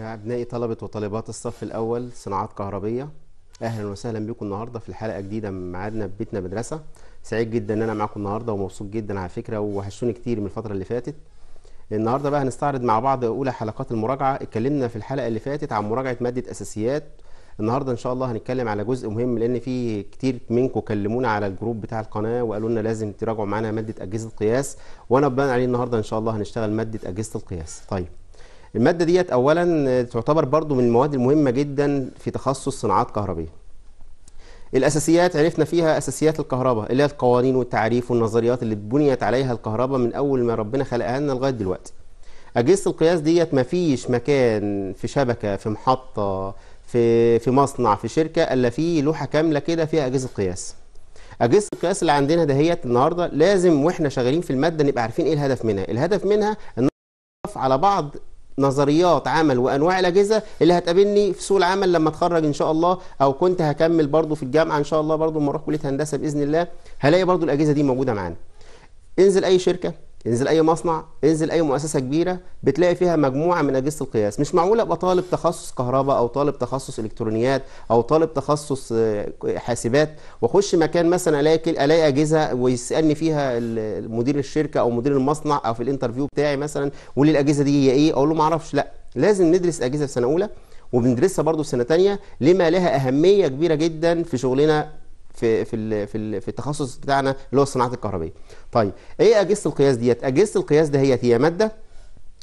أبنائي طلبة وطالبات الصف الأول صناعات كهربية أهلا وسهلا بكم النهاردة في الحلقة جديدة من ميعادنا ببيتنا بيتنا مدرسة سعيد جدا إن أنا معاكم النهاردة ومبسوط جدا على فكرة وحشوني كتير من الفترة اللي فاتت النهاردة بقى هنستعرض مع بعض أولى حلقات المراجعة اتكلمنا في الحلقة اللي فاتت عن مراجعة مادة أساسيات النهارده ان شاء الله هنتكلم على جزء مهم لان في كتير منكم كلمونا على الجروب بتاع القناه وقالوا لنا لازم تراجعوا معانا ماده اجهزه القياس وانا بناء عليه النهارده ان شاء الله هنشتغل ماده اجهزه القياس طيب الماده ديت اولا تعتبر برضو من المواد المهمه جدا في تخصص صناعات كهربيه الاساسيات عرفنا فيها اساسيات الكهرباء اللي هي القوانين والتعريف والنظريات اللي بنيت عليها الكهرباء من اول ما ربنا خلقها لنا لغايه دلوقتي اجهزه القياس ديت مفيش مكان في شبكه في محطه في في مصنع في شركه الا فيه لوحه كامله كده فيها اجهزه قياس اجهزه القياس اللي عندنا دهيت النهارده لازم واحنا شغالين في الماده نبقى عارفين ايه الهدف منها الهدف منها ان نعرف على بعض نظريات عمل وانواع الاجهزه اللي هتقابلني في سوق العمل لما اتخرج ان شاء الله او كنت هكمل برضو في الجامعه ان شاء الله برضو لما اروح كليه هندسه باذن الله هلاقي برضو الاجهزه دي موجوده معانا انزل اي شركه انزل اي مصنع انزل اي مؤسسه كبيره بتلاقي فيها مجموعه من اجهزه القياس مش معقول ابقى طالب تخصص كهرباء او طالب تخصص الكترونيات او طالب تخصص آه، حاسبات واخش مكان مثلا الاقي الاقي اجهزه ويسالني فيها مدير الشركه او مدير المصنع او في الانترفيو بتاعي مثلا ولي الاجهزه دي هي ايه اقول له ما اعرفش لا لازم ندرس اجهزه في سنه اولى وبندرسها برضه في سنه ثانيه لما لها اهميه كبيره جدا في شغلنا في في في, في التخصص بتاعنا اللي هو الصناعات الكهربائيه طيب ايه اجهزه القياس ديت اجهزه القياس دهيت هي ماده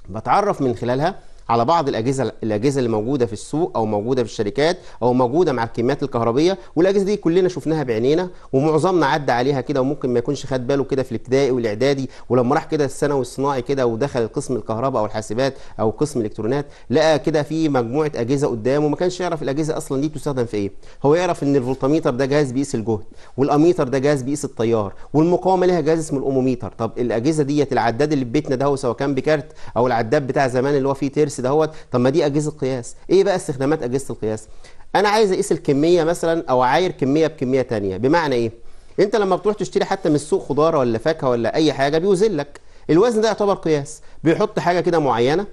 بتعرف من خلالها على بعض الاجهزه الاجهزه اللي موجوده في السوق او موجوده في الشركات او موجوده مع الكميات الكهربيه والاجهزه دي كلنا شفناها بعينينا ومعظمنا عدى عليها كده وممكن ما يكونش خد باله كده في الابتدائي والاعدادي ولما راح كده الثانوي الصناعي كده ودخل قسم الكهرباء او الحاسبات او قسم الالكترونات لقى كده في مجموعه اجهزه قدامه وما كانش يعرف الاجهزه اصلا دي بتستخدم في ايه هو يعرف ان الفولتميتر ده جهاز بيقيس الجهد والاميتر ده جهاز بيقيس التيار والمقاومه ليها جهاز اسمه الاوموميتر طب الاجهزه ديت العداد اللي في بيتنا ده سواء كان بكارت او العداد بتاع زمان اللي هو فيه ترس القياس دهوت طب ما دي اجهزه قياس ايه بقى استخدامات اجهزه القياس انا عايز اقيس الكميه مثلا او اعاير كميه بكميه ثانيه بمعنى ايه انت لما بتروح تشتري حتى من السوق خضار ولا فاكهه ولا اي حاجه بيوزن لك الوزن ده يعتبر قياس بيحط حاجه كده معينه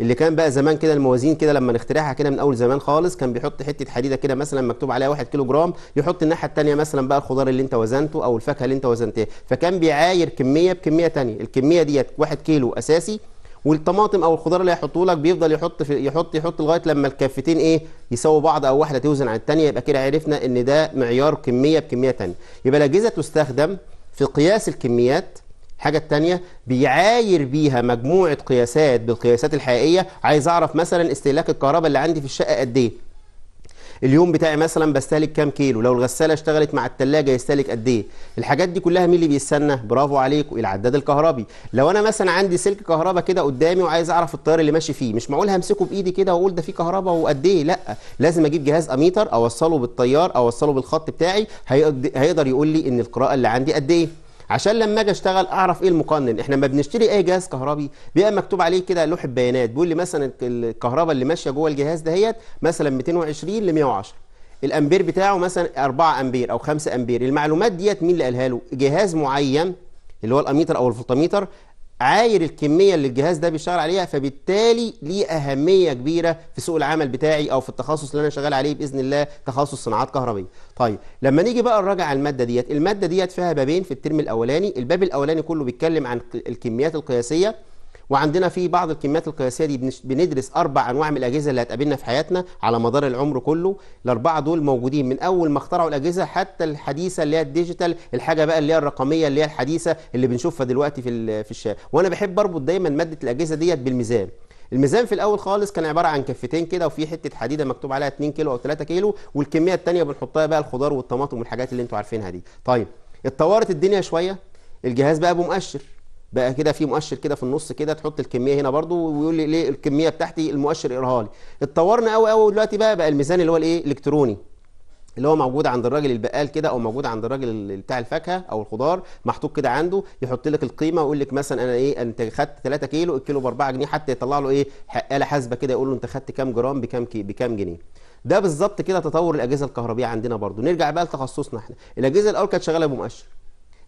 اللي كان بقى زمان كده الموازين كده لما نخترعها كده من اول زمان خالص كان بيحط حته حديده كده مثلا مكتوب عليها 1 كيلو جرام يحط الناحيه الثانيه مثلا بقى الخضار اللي انت وزنته او الفاكهه اللي انت وزنتها فكان بيعاير كميه بكميه ثانيه الكميه ديت 1 كيلو اساسي والطماطم او الخضار اللي هيحطه لك بيفضل يحط في يحط يحط لغايه لما الكفتين ايه يساووا بعض او واحده توزن على الثانيه يبقى كده عرفنا ان ده معيار كميه بكميه ثانيه يبقى الاجهزه تستخدم في قياس الكميات الحاجه الثانيه بيعاير بيها مجموعه قياسات بالقياسات الحقيقيه عايز اعرف مثلا استهلاك الكهرباء اللي عندي في الشقه قد ايه اليوم بتاعي مثلا بستهلك كام كيلو لو الغساله اشتغلت مع الثلاجه يستهلك قد ايه الحاجات دي كلها مين اللي بيستنى برافو عليك العداد الكهربي لو انا مثلا عندي سلك كهرباء كده قدامي وعايز اعرف التيار اللي ماشي فيه مش معقول همسكه بايدي كده واقول ده فيه كهرباء وقد ايه لا لازم اجيب جهاز اميتر اوصله بالتيار اوصله بالخط بتاعي هيقدر يقول لي ان القراءه اللي عندي قد ايه عشان لما اجي اشتغل اعرف ايه المقنن احنا لما بنشتري اي جهاز كهربي بيبقى مكتوب عليه كده لوح بيانات بيقول لي مثلا الكهرباء اللي ماشيه جوه الجهاز دهيت مثلا 220 ل 110 الامبير بتاعه مثلا 4 امبير او 5 امبير المعلومات ديت مين اللي قالها له جهاز معين اللي هو الاميتر او الفولتميتر عاير الكمية اللي الجهاز ده بيشتغل عليها فبالتالي ليه أهمية كبيرة في سوق العمل بتاعي أو في التخصص اللي أنا شغال عليه بإذن الله تخصص صناعات كهربية طيب لما نيجي بقى نراجع على المادة ديت المادة ديت فيها بابين في الترم الأولاني الباب الأولاني كله بيتكلم عن الكميات القياسية وعندنا في بعض الكميات القياسيه دي بندرس اربع انواع من الاجهزه اللي هتقابلنا في حياتنا على مدار العمر كله الاربعه دول موجودين من اول ما اخترعوا الاجهزه حتى الحديثه اللي هي الديجيتال الحاجه بقى اللي هي الرقميه اللي هي الحديثه اللي بنشوفها دلوقتي في في الشارع وانا بحب اربط دايما ماده الاجهزه ديت بالميزان الميزان في الاول خالص كان عباره عن كفتين كده وفي حته حديده مكتوب عليها 2 كيلو او 3 كيلو والكميه الثانيه بنحطها بقى الخضار والطماطم والحاجات اللي انتوا عارفينها دي طيب اتطورت الدنيا شويه الجهاز بقى بمؤشر بقى كده في مؤشر كده في النص كده تحط الكميه هنا برده ويقول لي ليه الكميه بتاعتي المؤشر ارهالي اتطورنا قوي قوي دلوقتي بقى بقى الميزان اللي هو الايه الكتروني اللي هو موجود عند الراجل البقال كده او موجود عند الراجل بتاع الفاكهه او الخضار محطوط كده عنده يحط لك القيمه ويقول لك مثلا انا ايه انت خدت 3 كيلو الكيلو ب 4 جنيه حتى يطلع له ايه آله حاسبه كده يقول له انت خدت كام جرام بكام كي بكام جنيه ده بالظبط كده تطور الاجهزه الكهربائيه عندنا برده نرجع بقى لتخصصنا احنا الاجهزه الاول كانت شغاله بمؤشر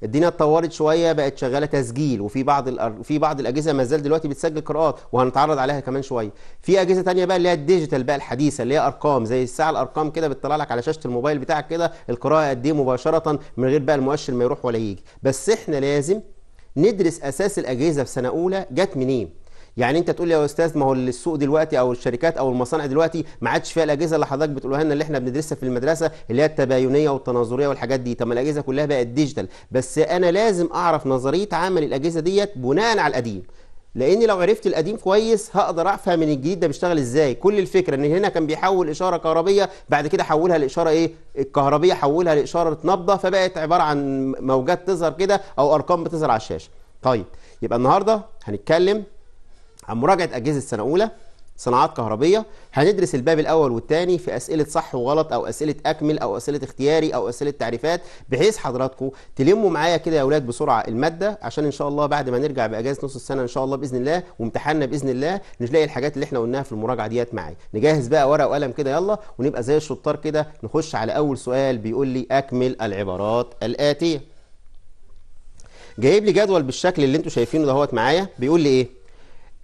الدنيا اتطورت شويه بقت شغاله تسجيل وفي بعض في بعض الاجهزه ما زال دلوقتي بتسجل قراءات وهنتعرض عليها كمان شويه في اجهزه تانية بقى اللي هي الديجيتال بقى الحديثه اللي هي ارقام زي الساعه الارقام كده بتطلع لك على شاشه الموبايل بتاعك كده القراءه قد ايه مباشره من غير بقى المؤشر ما يروح ولا يجي بس احنا لازم ندرس اساس الاجهزه في سنه اولى جت منين يعني انت تقول لي يا استاذ ما هو السوق دلوقتي او الشركات او المصانع دلوقتي ما عادش فيها الاجهزه اللي حضرتك بتقولها لنا اللي احنا بندرسها في المدرسه اللي هي التباينيه والتناظريه والحاجات دي طب ما الاجهزه كلها بقت ديجيتال بس انا لازم اعرف نظريه عمل الاجهزه ديت بناء على القديم لاني لو عرفت القديم كويس هقدر افهم من الجديد ده بيشتغل ازاي كل الفكره ان هنا كان بيحول اشاره كهربيه بعد كده حولها لاشاره ايه الكهربيه حولها لاشاره نبضه فبقت عباره عن موجات تظهر كده او ارقام بتظهر على الشاشه طيب يبقى النهارده هنتكلم عن مراجعة أجهزة سنة أولى صناعات كهربية هندرس الباب الأول والثاني في أسئلة صح وغلط أو أسئلة أكمل أو أسئلة اختياري أو أسئلة تعريفات بحيث حضراتكم تلموا معايا كده يا أولاد بسرعة المادة عشان إن شاء الله بعد ما نرجع بأجازة نص السنة إن شاء الله بإذن الله وامتحاننا بإذن الله نلاقي الحاجات اللي إحنا قلناها في المراجعة ديت معايا نجهز بقى ورقة وقلم كده يلا ونبقى زي الشطار كده نخش على أول سؤال بيقول لي أكمل العبارات الآتية جايب لي جدول بالشكل اللي أنتم شايفينه دهوت معايا بيقول لي ايه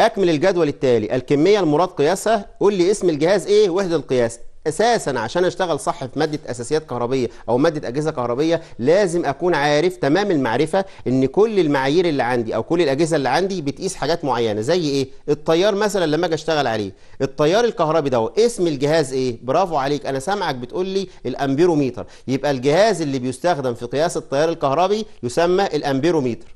أكمل الجدول التالي الكمية المراد قياسها قول لي اسم الجهاز إيه واهدي القياس اساسا عشان اشتغل صح في ماده اساسيات كهربيه او ماده اجهزه كهربيه لازم اكون عارف تمام المعرفه ان كل المعايير اللي عندي او كل الاجهزه اللي عندي بتقيس حاجات معينه زي ايه التيار مثلا لما اجي اشتغل عليه التيار الكهربي ده اسم الجهاز ايه برافو عليك انا سامعك بتقول لي الامبيروميتر يبقى الجهاز اللي بيستخدم في قياس التيار الكهربي يسمى الامبيروميتر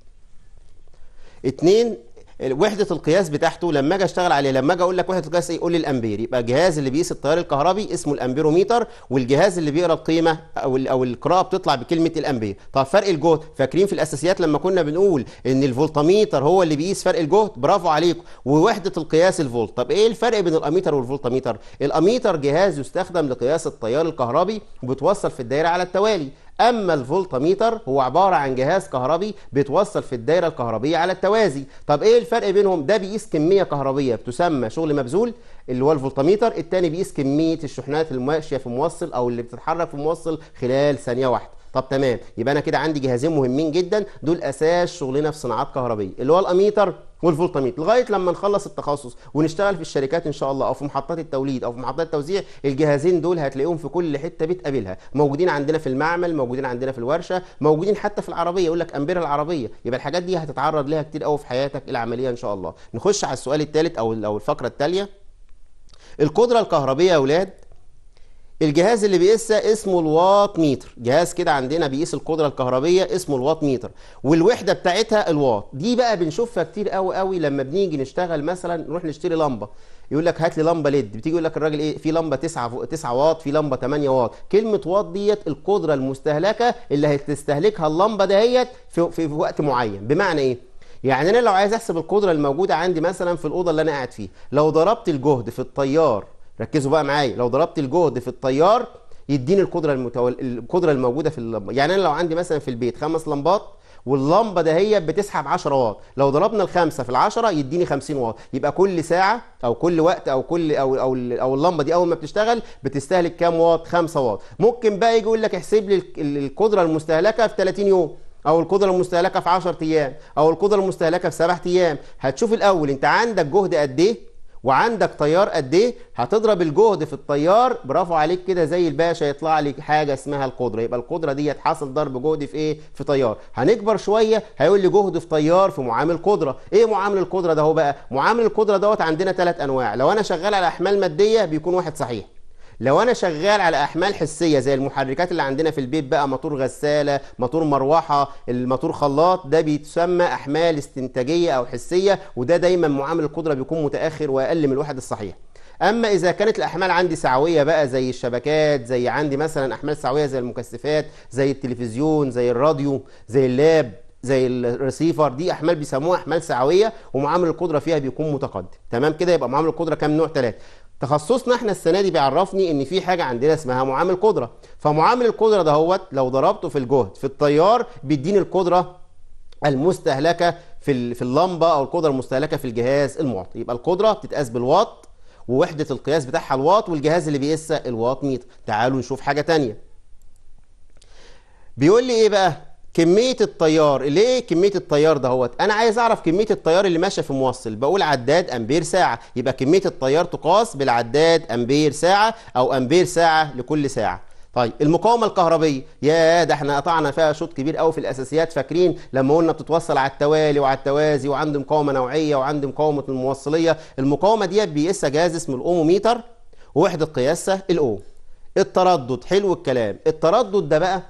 اتنين وحده القياس بتاعته لما اجي اشتغل عليه لما اجي اقول لك وحده القياس ايه قول لي الامبير يبقى الجهاز اللي بيقيس التيار الكهربي اسمه الامبيروميتر والجهاز اللي بيقرا القيمه او او القراءه بتطلع بكلمه الامبير طب فرق الجهد فاكرين في الاساسيات لما كنا بنقول ان الفولتاميتر هو اللي بيقيس فرق الجهد برافو عليكم ووحده القياس الفولت طب ايه الفرق بين الاميتر والفولتاميتر الاميتر جهاز يستخدم لقياس التيار الكهربي وبتوصل في الدايره على التوالي أما الفولتاميتر هو عبارة عن جهاز كهربي بيتوصل في الدائرة الكهربية على التوازي طب إيه الفرق بينهم ده بيقيس كمية كهربية بتسمى شغل مبذول اللي هو الفولتاميتر التاني بيقيس كمية الشحنات الماشية في موصل أو اللي بتتحرك في موصل خلال ثانية واحدة طب تمام يبقى انا كده عندي جهازين مهمين جدا دول اساس شغلنا في صناعات كهربيه اللي هو الاميتر والفولتاميتر لغايه لما نخلص التخصص ونشتغل في الشركات ان شاء الله او في محطات التوليد او في محطات التوزيع الجهازين دول هتلاقيهم في كل حته بتقابلها موجودين عندنا في المعمل موجودين عندنا في الورشه موجودين حتى في العربيه يقول لك امبير العربيه يبقى الحاجات دي هتتعرض لها كتير قوي في حياتك العمليه ان شاء الله نخش على السؤال الثالث او او الفقره التاليه القدره الكهربيه يا اولاد الجهاز اللي بيقيسها اسمه الواط ميتر جهاز كده عندنا بيقيس القدره الكهربيه اسمه الواط ميتر والوحده بتاعتها الواط دي بقى بنشوفها كتير قوي قوي لما بنيجي نشتغل مثلا نروح نشتري لمبه يقول لك هات لي لمبه ليد بتيجي يقول لك الراجل ايه في لمبه 9 9 واط في لمبه 8 واط كلمه واط ديت القدره المستهلكه اللي هتستهلكها اللمبه دهيت في, في وقت معين بمعنى ايه يعني انا لو عايز احسب القدره الموجوده عندي مثلا في الاوضه اللي انا قاعد فيها لو ضربت الجهد في التيار ركزوا بقى معايا لو ضربت الجهد في التيار يديني القدره المتول... القدره الموجوده في اللمبه يعني انا لو عندي مثلا في البيت خمس لمبات واللمبه ده هي بتسحب 10 واط لو ضربنا الخمسه في العشرة يديني 50 واط يبقى كل ساعه او كل وقت او كل او او او اللمبه دي اول ما بتشتغل بتستهلك كام واط 5 واط ممكن بقى يجي يقول لك احسب لي القدره المستهلكه في 30 يوم او القدره المستهلكه في 10 ايام او القدره المستهلكه في 7 ايام هتشوف الاول انت عندك جهد قد ايه وعندك تيار قد ايه هتضرب الجهد في التيار برافو عليك كده زي الباشا يطلع لي حاجه اسمها القدره يبقى القدره ديت حاصل ضرب جهد في ايه في تيار هنكبر شويه هيقول لي جهد في تيار في معامل قدره ايه معامل القدره ده هو بقى معامل القدره دوت عندنا ثلاث انواع لو انا شغال على احمال ماديه بيكون واحد صحيح لو انا شغال على احمال حسيه زي المحركات اللي عندنا في البيت بقى موتور غساله موتور مروحه الموتور خلاط ده بيتسمى احمال استنتاجيه او حسيه وده دايما معامل القدره بيكون متاخر واقل من الواحد الصحيح اما اذا كانت الاحمال عندي سعويه بقى زي الشبكات زي عندي مثلا احمال سعويه زي المكثفات زي التلفزيون زي الراديو زي اللاب زي الرسيفر دي احمال بيسموها احمال سعويه ومعامل القدره فيها بيكون متقدم تمام كده يبقى معامل القدره كام نوع ثلاثه تخصصنا احنا السنه دي بيعرفني ان في حاجه عندنا اسمها معامل قدره فمعامل القدره دهوت لو ضربته في الجهد في التيار بيديني القدره المستهلكه في في اللمبه او القدره المستهلكه في الجهاز المعطي يبقى القدره بتتقاس بالواط ووحده القياس بتاعها الواط والجهاز اللي بيقيسها الواط ميتر تعالوا نشوف حاجه تانية بيقول لي ايه بقى كمية التيار ليه كمية التيار دهوت أنا عايز أعرف كمية التيار اللي ماشية في موصل بقول عداد أمبير ساعة يبقى كمية التيار تقاس بالعداد أمبير ساعة أو أمبير ساعة لكل ساعة طيب المقاومة الكهربية يا ده احنا قطعنا فيها شوط كبير قوي في الأساسيات فاكرين لما قلنا بتتوصل على التوالي وعلى التوازي وعند مقاومة نوعية وعند مقاومة الموصلية المقاومة ديت بيقيسها جهاز اسمه الأوموميتر ووحدة قياسها الأوم التردد حلو الكلام التردد ده بقى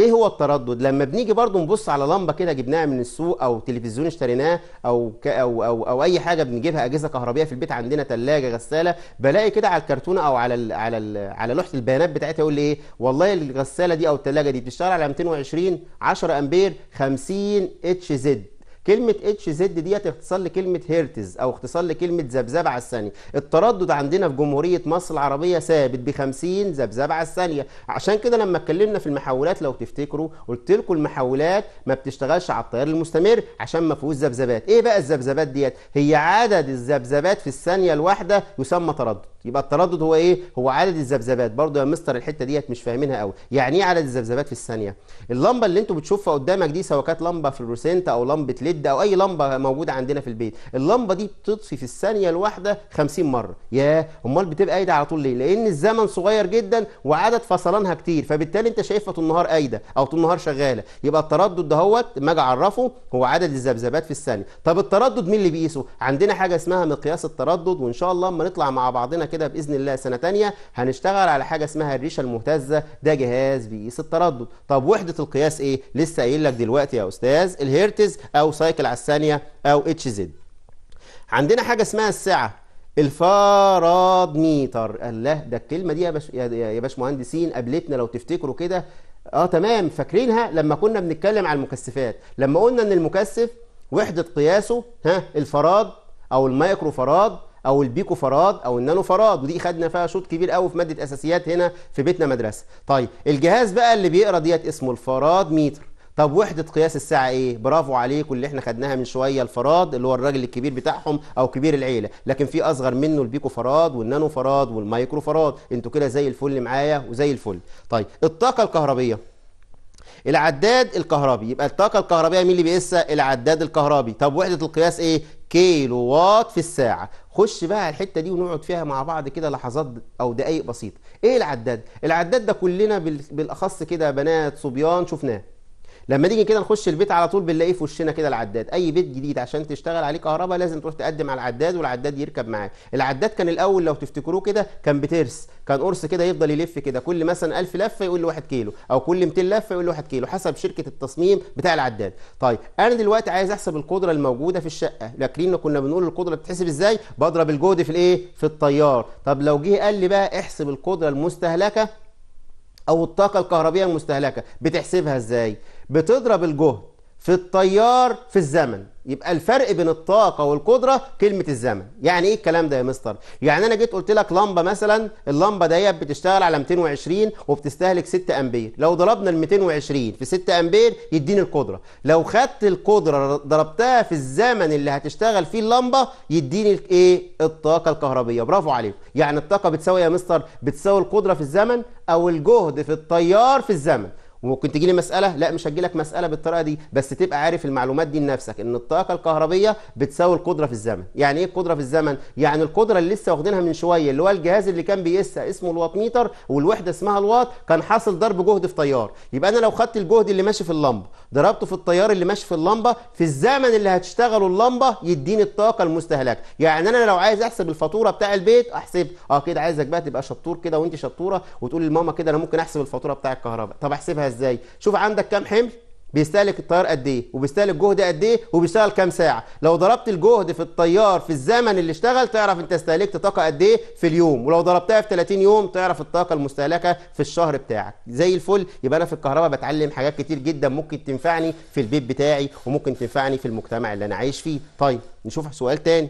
ايه هو التردد لما بنيجي برضو نبص على لمبه كده جبناها من السوق او تلفزيون اشتريناه او ك... او او او اي حاجه بنجيبها اجهزه كهربائيه في البيت عندنا ثلاجه غساله بلاقي كده على الكرتونه او على ال على ال على لوحه البيانات بتاعتها يقول لي ايه والله الغساله دي او الثلاجه دي بتشتغل على 220 10 امبير 50 اتش زد كلمه اتش زد ديت اختصار لكلمه هرتز او اختصار لكلمه ذبذبه على الثانيه التردد عندنا في جمهوريه مصر العربيه ثابت ب 50 ذبذبه على الثانيه عشان كده لما اتكلمنا في المحولات لو تفتكروا قلت لكم المحولات ما بتشتغلش على التيار المستمر عشان ما فيهوش ذبذبات ايه بقى الذبذبات ديت هي عدد الذبذبات في الثانيه الواحده يسمى تردد يبقى التردد هو ايه هو عدد الذبذبات برضو يا مستر الحته ديت مش فاهمينها قوي يعني ايه عدد الذبذبات في الثانيه اللمبه اللي انتوا بتشوفها قدامك دي سواء كانت لمبه فلورسنت او لمبه ليه ليد او اي لمبه موجوده عندنا في البيت اللمبه دي بتطفي في الثانيه الواحده 50 مره يا امال بتبقى قايده على طول ليه لان الزمن صغير جدا وعدد فصلانها كتير فبالتالي انت شايفها طول النهار قايده او طول النهار شغاله يبقى التردد دهوت ما اجي اعرفه هو عدد الذبذبات في الثانيه طب التردد مين اللي بيقيسه عندنا حاجه اسمها مقياس التردد وان شاء الله اما نطلع مع بعضنا كده باذن الله سنه ثانيه هنشتغل على حاجه اسمها الريشه المهتزه ده جهاز بيقيس التردد طب وحده القياس ايه لسه قايل لك دلوقتي يا استاذ الهرتز او سايكل على الثانية أو اتش زد عندنا حاجة اسمها الساعه الفاراد ميتر الله ده الكلمة دي يا باش يا باش مهندسين قابلتنا لو تفتكروا كده اه تمام فاكرينها لما كنا بنتكلم على المكثفات لما قلنا ان المكثف وحدة قياسه ها الفراد او المايكرو فراد او البيكو فراد او النانو فراد ودي خدنا فيها شوط كبير قوي في ماده اساسيات هنا في بيتنا مدرسه طيب الجهاز بقى اللي بيقرا ديت اسمه الفراد ميتر طب وحده قياس الساعه ايه برافو عليك اللي احنا خدناها من شويه الفراد اللي هو الراجل الكبير بتاعهم او كبير العيله لكن في اصغر منه البيكو فراد والنانو فراد والمايكرو فراد انتوا كده زي الفل معايا وزي الفل طيب الطاقه الكهربيه العداد الكهربي يبقى الطاقه الكهربيه مين اللي بيقيسها العداد الكهربي طب وحده القياس ايه كيلو وات في الساعه خش بقى على الحته دي ونقعد فيها مع بعض كده لحظات او دقائق بسيطه ايه العداد العداد ده كلنا بالاخص كده بنات صبيان شفناه لما نيجي كده نخش البيت على طول بنلاقيه في وشنا كده العداد اي بيت جديد عشان تشتغل عليه كهرباء لازم تروح تقدم على العداد والعداد يركب معاك العداد كان الاول لو تفتكروه كده كان بترس كان قرص كده يفضل يلف كده كل مثلا 1000 لفه يقول لي 1 كيلو او كل 200 لفه يقول لي 1 كيلو حسب شركه التصميم بتاع العداد طيب انا دلوقتي عايز احسب القدره الموجوده في الشقه فاكرين كنا بنقول القدره بتتحسب ازاي بضرب الجهد في الايه في التيار طب لو جه قال لي بقى احسب القدره المستهلكه او الطاقه الكهربائيه المستهلكه بتحسبها ازاي بتضرب الجهد في التيار في الزمن يبقى الفرق بين الطاقة والقدرة كلمة الزمن يعني ايه الكلام ده يا مستر يعني انا جيت قلت لك لمبة مثلا اللمبة ديت بتشتغل على 220 وبتستهلك 6 امبير لو ضربنا ال 220 في 6 امبير يديني القدرة لو خدت القدرة ضربتها في الزمن اللي هتشتغل فيه اللمبة يديني ايه الطاقة الكهربية برافو عليك يعني الطاقة بتساوي يا مستر بتساوي القدرة في الزمن او الجهد في التيار في الزمن وممكن تجي لي مساله لا مش هتجي لك مساله بالطريقه دي بس تبقى عارف المعلومات دي لنفسك ان الطاقه الكهربيه بتساوي القدره في الزمن يعني ايه القدره في الزمن يعني القدره اللي لسه واخدينها من شويه اللي هو الجهاز اللي كان بيقيسها اسمه الواط ميتر والوحده اسمها الواط كان حاصل ضرب جهد في تيار يبقى انا لو خدت الجهد اللي ماشي في اللمبه ضربته في التيار اللي ماشي في اللمبه في الزمن اللي هتشتغله اللمبه يديني الطاقه المستهلكه يعني انا لو عايز احسب الفاتوره بتاع البيت احسب اه كده عايزك بقى تبقى شطور كده وانت شطوره وتقول لماما كده انا ممكن احسب الفاتوره بتاع الكهرباء طب احسبها ازاي شوف عندك كام حمل بيستهلك الطيار قد ايه وبيستهلك جهد قد ايه وبيشتغل كام ساعه لو ضربت الجهد في الطيار في الزمن اللي اشتغل تعرف انت استهلكت طاقه قد ايه في اليوم ولو ضربتها في 30 يوم تعرف الطاقه المستهلكه في الشهر بتاعك زي الفل يبقى انا في الكهرباء بتعلم حاجات كتير جدا ممكن تنفعني في البيت بتاعي وممكن تنفعني في المجتمع اللي انا عايش فيه طيب نشوف سؤال تاني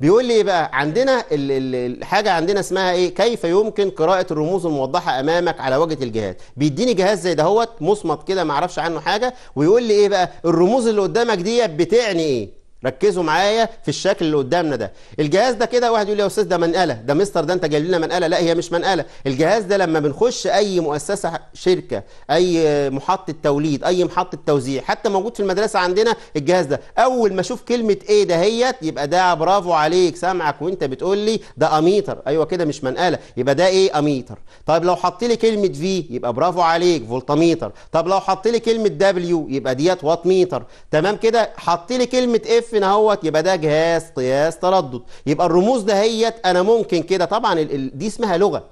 بيقول لي ايه بقى عندنا الحاجه عندنا اسمها ايه كيف يمكن قراءه الرموز الموضحه امامك على وجه الجهاز بيديني جهاز زي دهوت مصمت كده ما اعرفش عنه حاجه ويقول لي ايه بقى الرموز اللي قدامك دي بتعني ايه ركزوا معايا في الشكل اللي قدامنا ده الجهاز ده كده واحد يقول لي يا استاذ ده منقله ده مستر ده انت جايب لنا منقله لا هي مش منقله الجهاز ده لما بنخش اي مؤسسه شركه اي محطه توليد اي محطه توزيع حتى موجود في المدرسه عندنا الجهاز ده اول ما اشوف كلمه ايه دهيت يبقى ده برافو عليك سامعك وانت بتقول لي ده اميتر ايوه كده مش منقله يبقى ده ايه اميتر طيب لو حط لي كلمه في يبقى برافو عليك فولتميتر طب لو حط لي كلمه دبليو يبقى ديت وات ميتر تمام كده حط لي كلمه اف هنا اهوت يبقى ده جهاز قياس تردد يبقى الرموز دهيت انا ممكن كده طبعا دي اسمها لغه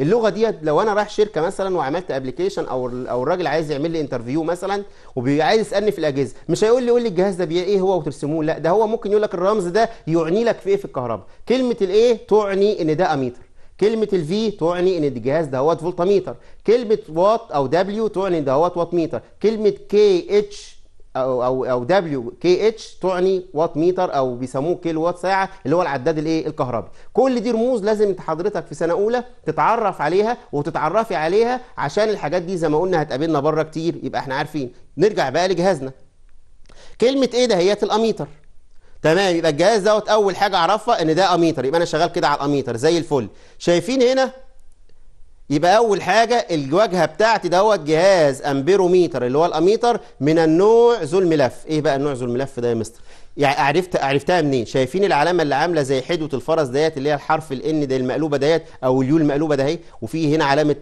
اللغه ديت لو انا رايح شركه مثلا وعملت ابلكيشن او او الراجل عايز يعمل لي انترفيو مثلا وعايز يسالني في الاجهزه مش هيقول لي يقول لي الجهاز ده بيع ايه هو وترسموه لا ده هو ممكن يقول لك الرمز ده يعني لك في ايه في الكهرباء كلمه الايه تعني ان ده اميتر كلمه الفي تعني ان الجهاز ده هو فولتميتر كلمه وات او دبليو تعني ان ده هو وات ميتر كلمه كي اتش او او او دبليو كي اتش تعني وات ميتر او بيسموه كيلو وات ساعه اللي هو العداد الايه الكهربي كل دي رموز لازم انت حضرتك في سنه اولى تتعرف عليها وتتعرفي عليها عشان الحاجات دي زي ما قلنا هتقابلنا بره كتير يبقى احنا عارفين نرجع بقى لجهازنا كلمه ايه دهيات الاميتر تمام يبقى الجهاز دوت اول حاجه اعرفها ان ده اميتر يبقى انا شغال كده على الاميتر زي الفل شايفين هنا يبقى اول حاجه الواجهه بتاعتي دوت جهاز امبيروميتر اللي هو الاميتر من النوع ذو الملف ايه بقى النوع ذو الملف ده يا مستر يعني عرفت عرفتها منين شايفين العلامه اللي عامله زي حدوه الفرس ديت اللي هي الحرف الان ده المقلوبه ديت او اليو المقلوبه ده اهي وفي هنا علامه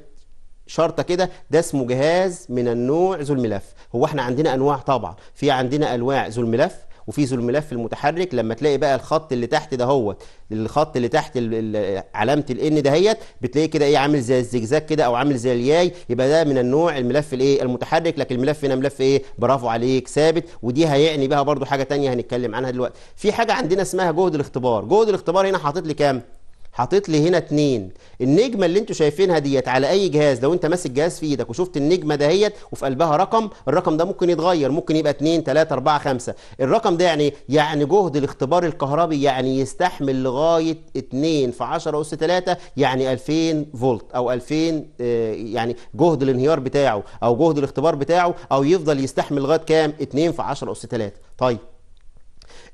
شرطه كده ده اسمه جهاز من النوع ذو الملف هو احنا عندنا انواع طبعا في عندنا انواع ذو الملف وفي ذو الملف المتحرك لما تلاقي بقى الخط اللي تحت ده هو الخط اللي تحت علامه الان دهيت بتلاقيه كده ايه عامل زي الزجزاج كده او عامل زي الياي يبقى ده من النوع الملف الايه المتحرك لكن الملف هنا ملف ايه برافو عليك ثابت ودي هيعني بها برضو حاجه ثانيه هنتكلم عنها دلوقتي في حاجه عندنا اسمها جهد الاختبار جهد الاختبار هنا حاطط لي كام حاطط لي هنا اتنين النجمه اللي انتوا شايفينها ديت على اي جهاز لو انت ماسك جهاز في ايدك وشفت النجمه دهيت وفي قلبها رقم الرقم ده ممكن يتغير ممكن يبقى 2 3 4 5 الرقم ده يعني يعني جهد الاختبار الكهربي يعني يستحمل لغايه 2 في 10 اس 3 يعني 2000 فولت او 2000 آه، يعني جهد الانهيار بتاعه او جهد الاختبار بتاعه او يفضل يستحمل لغايه كام 2 في 10 اس 3 طيب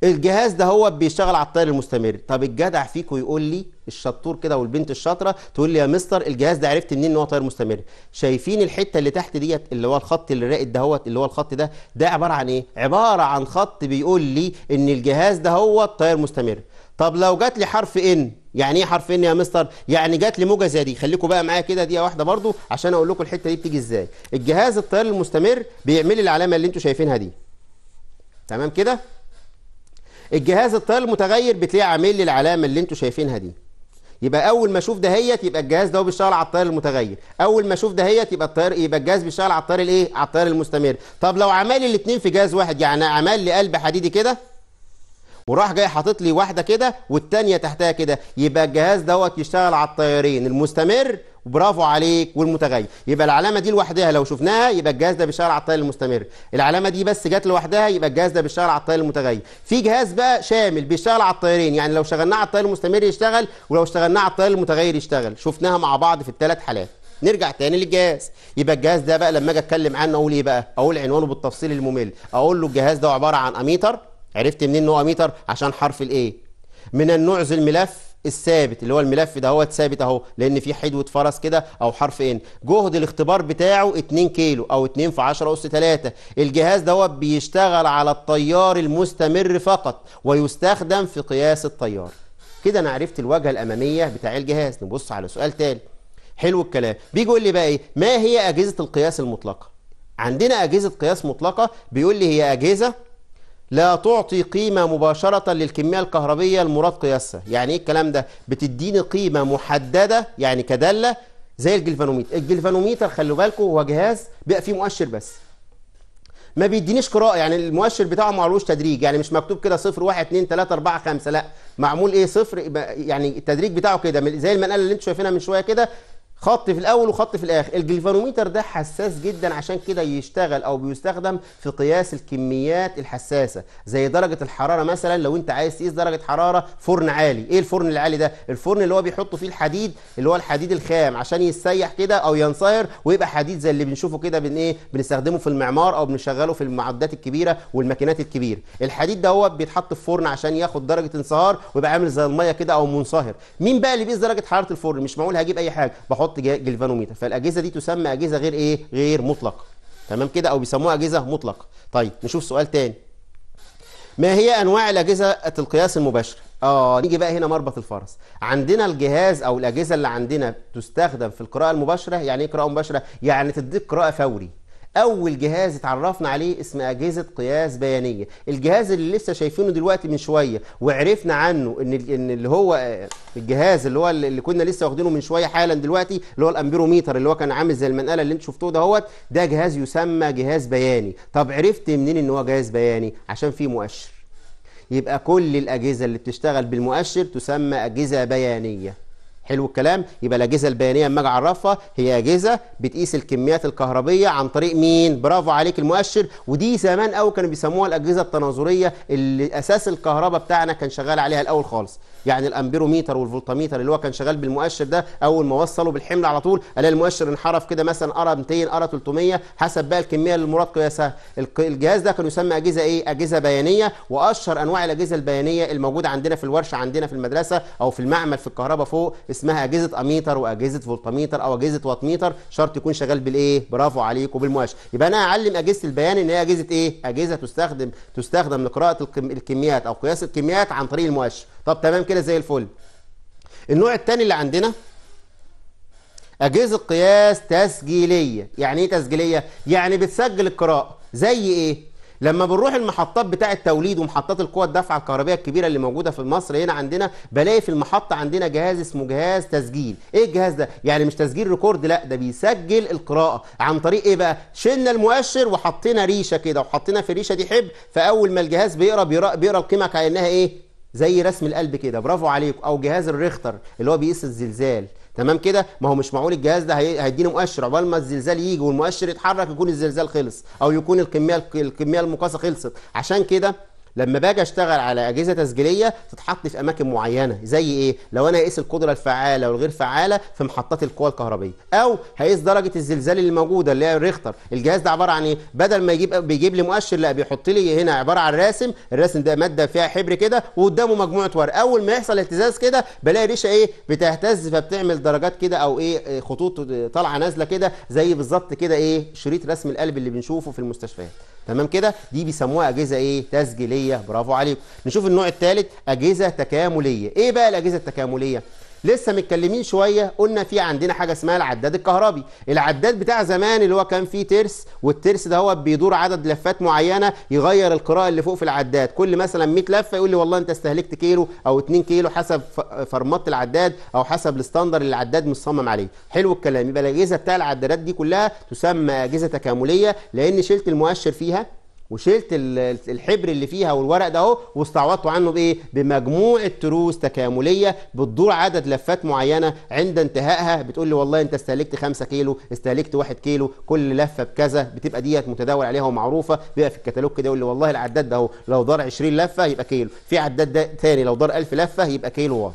الجهاز ده هو بيشتغل على التيار المستمر طب الجدع فيكم يقول لي الشطور كده والبنت الشاطره تقول لي يا مستر الجهاز ده عرفت منين ان هو تيار مستمر شايفين الحته اللي تحت ديت اللي هو الخط اللي راقد دهوت اللي هو الخط ده ده عباره عن ايه عباره عن خط بيقول لي ان الجهاز ده هو تيار مستمر طب لو جات لي حرف ان يعني ايه حرف ان يا مستر يعني جات لي موجه زي دي خليكم بقى معايا كده دقيقه واحده برضو عشان اقول لكم الحته دي بتيجي ازاي الجهاز التيار المستمر بيعمل العلامه اللي انتم شايفينها دي تمام كده الجهاز الطيار المتغير بتلاقيه عامل لي العلامه اللي انتم شايفينها دي يبقى اول ما اشوف دهيت يبقى الجهاز ده بيشتغل على التيار المتغير اول ما اشوف دهيت يبقى التيار يبقى الجهاز بيشتغل على التيار الايه على التيار المستمر طب لو عمال الاثنين في جهاز واحد يعني عمال لي قلب حديدي كده وراح جاي حاطط لي واحده كده والثانيه تحتها كده يبقى الجهاز دوت يشتغل على التيارين المستمر وبرافو عليك والمتغير يبقى العلامه دي لوحدها لو شفناها يبقى الجهاز ده بيشتغل على الطائر المستمر العلامه دي بس جت لوحدها يبقى الجهاز ده بيشتغل على الطائر المتغير في جهاز بقى شامل بيشتغل على الطائرين يعني لو شغلناه على الطائر المستمر يشتغل ولو اشتغلناه على الطائر المتغير يشتغل شفناها مع بعض في الثلاث حالات نرجع تاني للجهاز يبقى الجهاز ده بقى لما اجي اتكلم عنه اقول ايه بقى اقول عنوانه بالتفصيل الممل اقول له الجهاز ده عباره عن اميتر عرفت منين ان هو اميتر عشان حرف الايه من النوع الملف الثابت اللي هو الملف ده هو ثابت اهو لان في حدوه فرس كده او حرف ان جهد الاختبار بتاعه 2 كيلو او 2 في 10 اس 3 الجهاز ده بيشتغل على التيار المستمر فقط ويستخدم في قياس التيار كده انا عرفت الواجهه الاماميه بتاع الجهاز نبص على سؤال تالي حلو الكلام بيجي يقول لي بقى ايه ما هي اجهزه القياس المطلقه عندنا اجهزه قياس مطلقه بيقول لي هي اجهزه لا تعطي قيمة مباشرة للكمية الكهربية المراد قياسها يعني ايه الكلام ده بتديني قيمة محددة يعني كدالة زي الجلفانوميتر الجلفانوميتر خلوا بالكم هو جهاز بيبقى فيه مؤشر بس ما بيدينيش قراءة يعني المؤشر بتاعه معلوش تدريج يعني مش مكتوب كده صفر واحد اتنين تلاتة اربعة خمسة لا معمول ايه صفر يعني التدريج بتاعه كده زي المنقلة اللي انتم شايفينها من شوية كده خط في الاول وخط في الاخر الجلفانوميتر ده حساس جدا عشان كده يشتغل او بيستخدم في قياس الكميات الحساسه زي درجه الحراره مثلا لو انت عايز تقيس درجه حراره فرن عالي ايه الفرن العالي ده الفرن اللي هو بيحطوا فيه الحديد اللي هو الحديد الخام عشان يتسيح كده او ينصهر ويبقى حديد زي اللي بنشوفه كده بن ايه بنستخدمه في المعمار او بنشغله في المعدات الكبيره والماكينات الكبيره الحديد ده هو بيتحط في فرن عشان ياخد درجه انصهار ويبقى عامل زي الميه كده او منصهر مين بقى اللي بيقيس درجه حراره الفرن مش معقول هجيب اي حاجه خط جلفانوميتر فالاجهزه دي تسمى اجهزه غير ايه غير مطلقه تمام كده او بيسموها اجهزه مطلقه طيب نشوف سؤال تاني ما هي انواع الاجهزه القياس المباشر اه نيجي بقى هنا مربط الفرس عندنا الجهاز او الاجهزه اللي عندنا تستخدم في القراءه المباشره يعني ايه قراءه مباشره يعني تديك قراءه فوري اول جهاز اتعرفنا عليه اسم اجهزه قياس بيانيه الجهاز اللي لسه شايفينه دلوقتي من شويه وعرفنا عنه ان اللي هو آه، الجهاز اللي هو اللي كنا لسه واخدينه من شويه حالا دلوقتي اللي هو الامبيروميتر اللي هو كان عامل زي المنقله اللي انت شفتوه دهوت ده جهاز يسمى جهاز بياني طب عرفت منين ان هو جهاز بياني عشان فيه مؤشر يبقى كل الاجهزه اللي بتشتغل بالمؤشر تسمى اجهزه بيانيه حلو الكلام يبقى الاجهزه البيانيه اما اجي اعرفها هي اجهزه بتقيس الكميات الكهربيه عن طريق مين برافو عليك المؤشر ودي زمان قوي كانوا بيسموها الاجهزه التناظريه اللي اساس الكهرباء بتاعنا كان شغال عليها الاول خالص يعني الامبيروميتر والفولتاميتر اللي هو كان شغال بالمؤشر ده اول ما وصله بالحمل على طول الاقي المؤشر انحرف كده مثلا ارى 200 ارى 300 حسب بقى الكميه اللي المراد قياسها الجهاز ده كان يسمى اجهزه ايه اجهزه بيانيه واشهر انواع الاجهزه البيانيه الموجوده عندنا في الورشه عندنا في المدرسه او في المعمل في الكهرباء فوق اسمها اجهزه اميتر واجهزه فولتميتر او اجهزه واتميتر شرط يكون شغال بالايه برافو عليك وبالمؤشر يبقى انا هعلم اجهزه البيان ان هي اجهزه ايه اجهزه تستخدم تستخدم لقراءه الكميات او قياس الكميات عن طريق المؤشر طب تمام كده زي الفل النوع الثاني اللي عندنا اجهزه قياس تسجيليه يعني ايه تسجيليه يعني بتسجل القراءه زي ايه لما بنروح المحطات بتاع التوليد ومحطات القوى الدفع الكهربائيه الكبيره اللي موجوده في مصر هنا عندنا بلاقي في المحطه عندنا جهاز اسمه جهاز تسجيل ايه الجهاز ده يعني مش تسجيل ريكورد لا ده بيسجل القراءه عن طريق ايه بقى شلنا المؤشر وحطينا ريشه كده وحطينا في الريشه دي حب فاول ما الجهاز بيقرا بيقرا, بيقرأ القيمه كانها ايه زي رسم القلب كده برافو عليكم او جهاز الريختر اللي هو بيقيس الزلزال تمام كده ما هو مش معقول الجهاز ده هيديني مؤشر عقبال ما الزلزال يجي والمؤشر يتحرك يكون الزلزال خلص او يكون الكميه الكميه المقاسه خلصت عشان كده لما باجي اشتغل على اجهزه تسجيليه تتحط في اماكن معينه زي ايه لو انا هقيس القدره الفعاله والغير فعاله في محطات القوى الكهربيه او هقيس درجه الزلزال اللي موجوده اللي هي الريختر الجهاز ده عباره عن ايه بدل ما يجيب بيجيب لي مؤشر لا بيحط لي هنا عباره عن راسم الراسم ده ماده فيها حبر كده وقدامه مجموعه ورق اول ما يحصل اهتزاز كده بلاقي ريشه ايه بتهتز فبتعمل درجات كده او ايه خطوط طالعه نازله كده زي بالظبط كده ايه شريط رسم القلب اللي بنشوفه في المستشفيات تمام كده دي بيسموها اجهزه ايه تسجيليه برافو عليكم نشوف النوع الثالث اجهزه تكامليه ايه بقى الاجهزه التكامليه لسه متكلمين شويه قلنا في عندنا حاجه اسمها العداد الكهربي العداد بتاع زمان اللي هو كان فيه ترس والترس ده هو بيدور عدد لفات معينه يغير القراءه اللي فوق في العداد كل مثلا 100 لفه يقول لي والله انت استهلكت كيلو او 2 كيلو حسب فرمات العداد او حسب الاستاندر اللي العداد مصمم عليه حلو الكلام يبقى الاجهزه بتاع العدادات دي كلها تسمى اجهزه تكامليه لان شلت المؤشر فيها وشلت الحبر اللي فيها والورق ده اهو واستعوضته عنه بايه بمجموعه تروس تكامليه بتدور عدد لفات معينه عند انتهائها بتقول لي والله انت استهلكت 5 كيلو استهلكت 1 كيلو كل لفه بكذا بتبقى ديت متداول عليها ومعروفه بيبقى في الكتالوج كده يقول لي والله العداد ده اهو لو دار 20 لفه يبقى كيلو في عداد ده تاني لو دار 1000 لفه يبقى كيلو واحد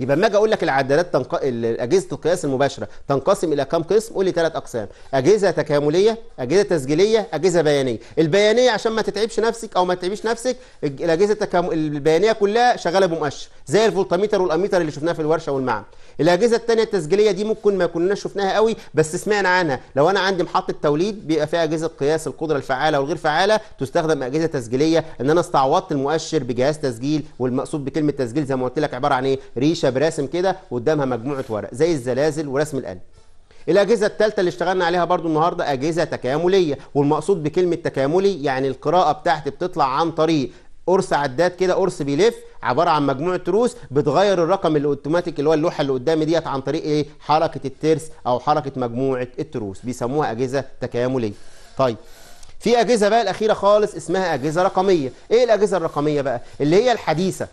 يبقى اما اجي اقول لك العدادات تنق... اجهزه القياس المباشره تنقسم الى كام قسم؟ قول لي ثلاث اقسام، اجهزه تكامليه، اجهزه تسجيليه، اجهزه بيانيه، البيانيه عشان ما تتعبش نفسك او ما تتعبيش نفسك الاجهزه التكام... البيانيه كلها شغاله بمؤشر زي الفولتميتر والاميتر اللي شفناه في الورشه والمعمل. الاجهزه الثانيه التسجيليه دي ممكن ما كناش شفناها قوي بس سمعنا عنها، لو انا عندي محطه توليد بيبقى فيها اجهزه قياس القدره الفعاله والغير فعاله تستخدم اجهزه تسجيليه ان انا استعوضت المؤشر بجهاز تسجيل والمقصود بكلمه تسجيل زي ما قلت لك عباره عن ايه؟ ريشه براسم كده وقدامها مجموعه ورق زي الزلازل ورسم القلب الأجهزة الثالثة اللي اشتغلنا عليها برضو النهاردة أجهزة تكاملية والمقصود بكلمة تكاملي يعني القراءة بتاعتي بتطلع عن طريق قرص عداد كده قرص بيلف عباره عن مجموعه تروس بتغير الرقم الاوتوماتيك اللي هو اللوحه اللي قدامي ديت عن طريق ايه حركه الترس او حركه مجموعه التروس بيسموها اجهزه تكامليه طيب في اجهزه بقى الاخيره خالص اسمها اجهزه رقميه ايه الاجهزه الرقميه بقى اللي هي الحديثه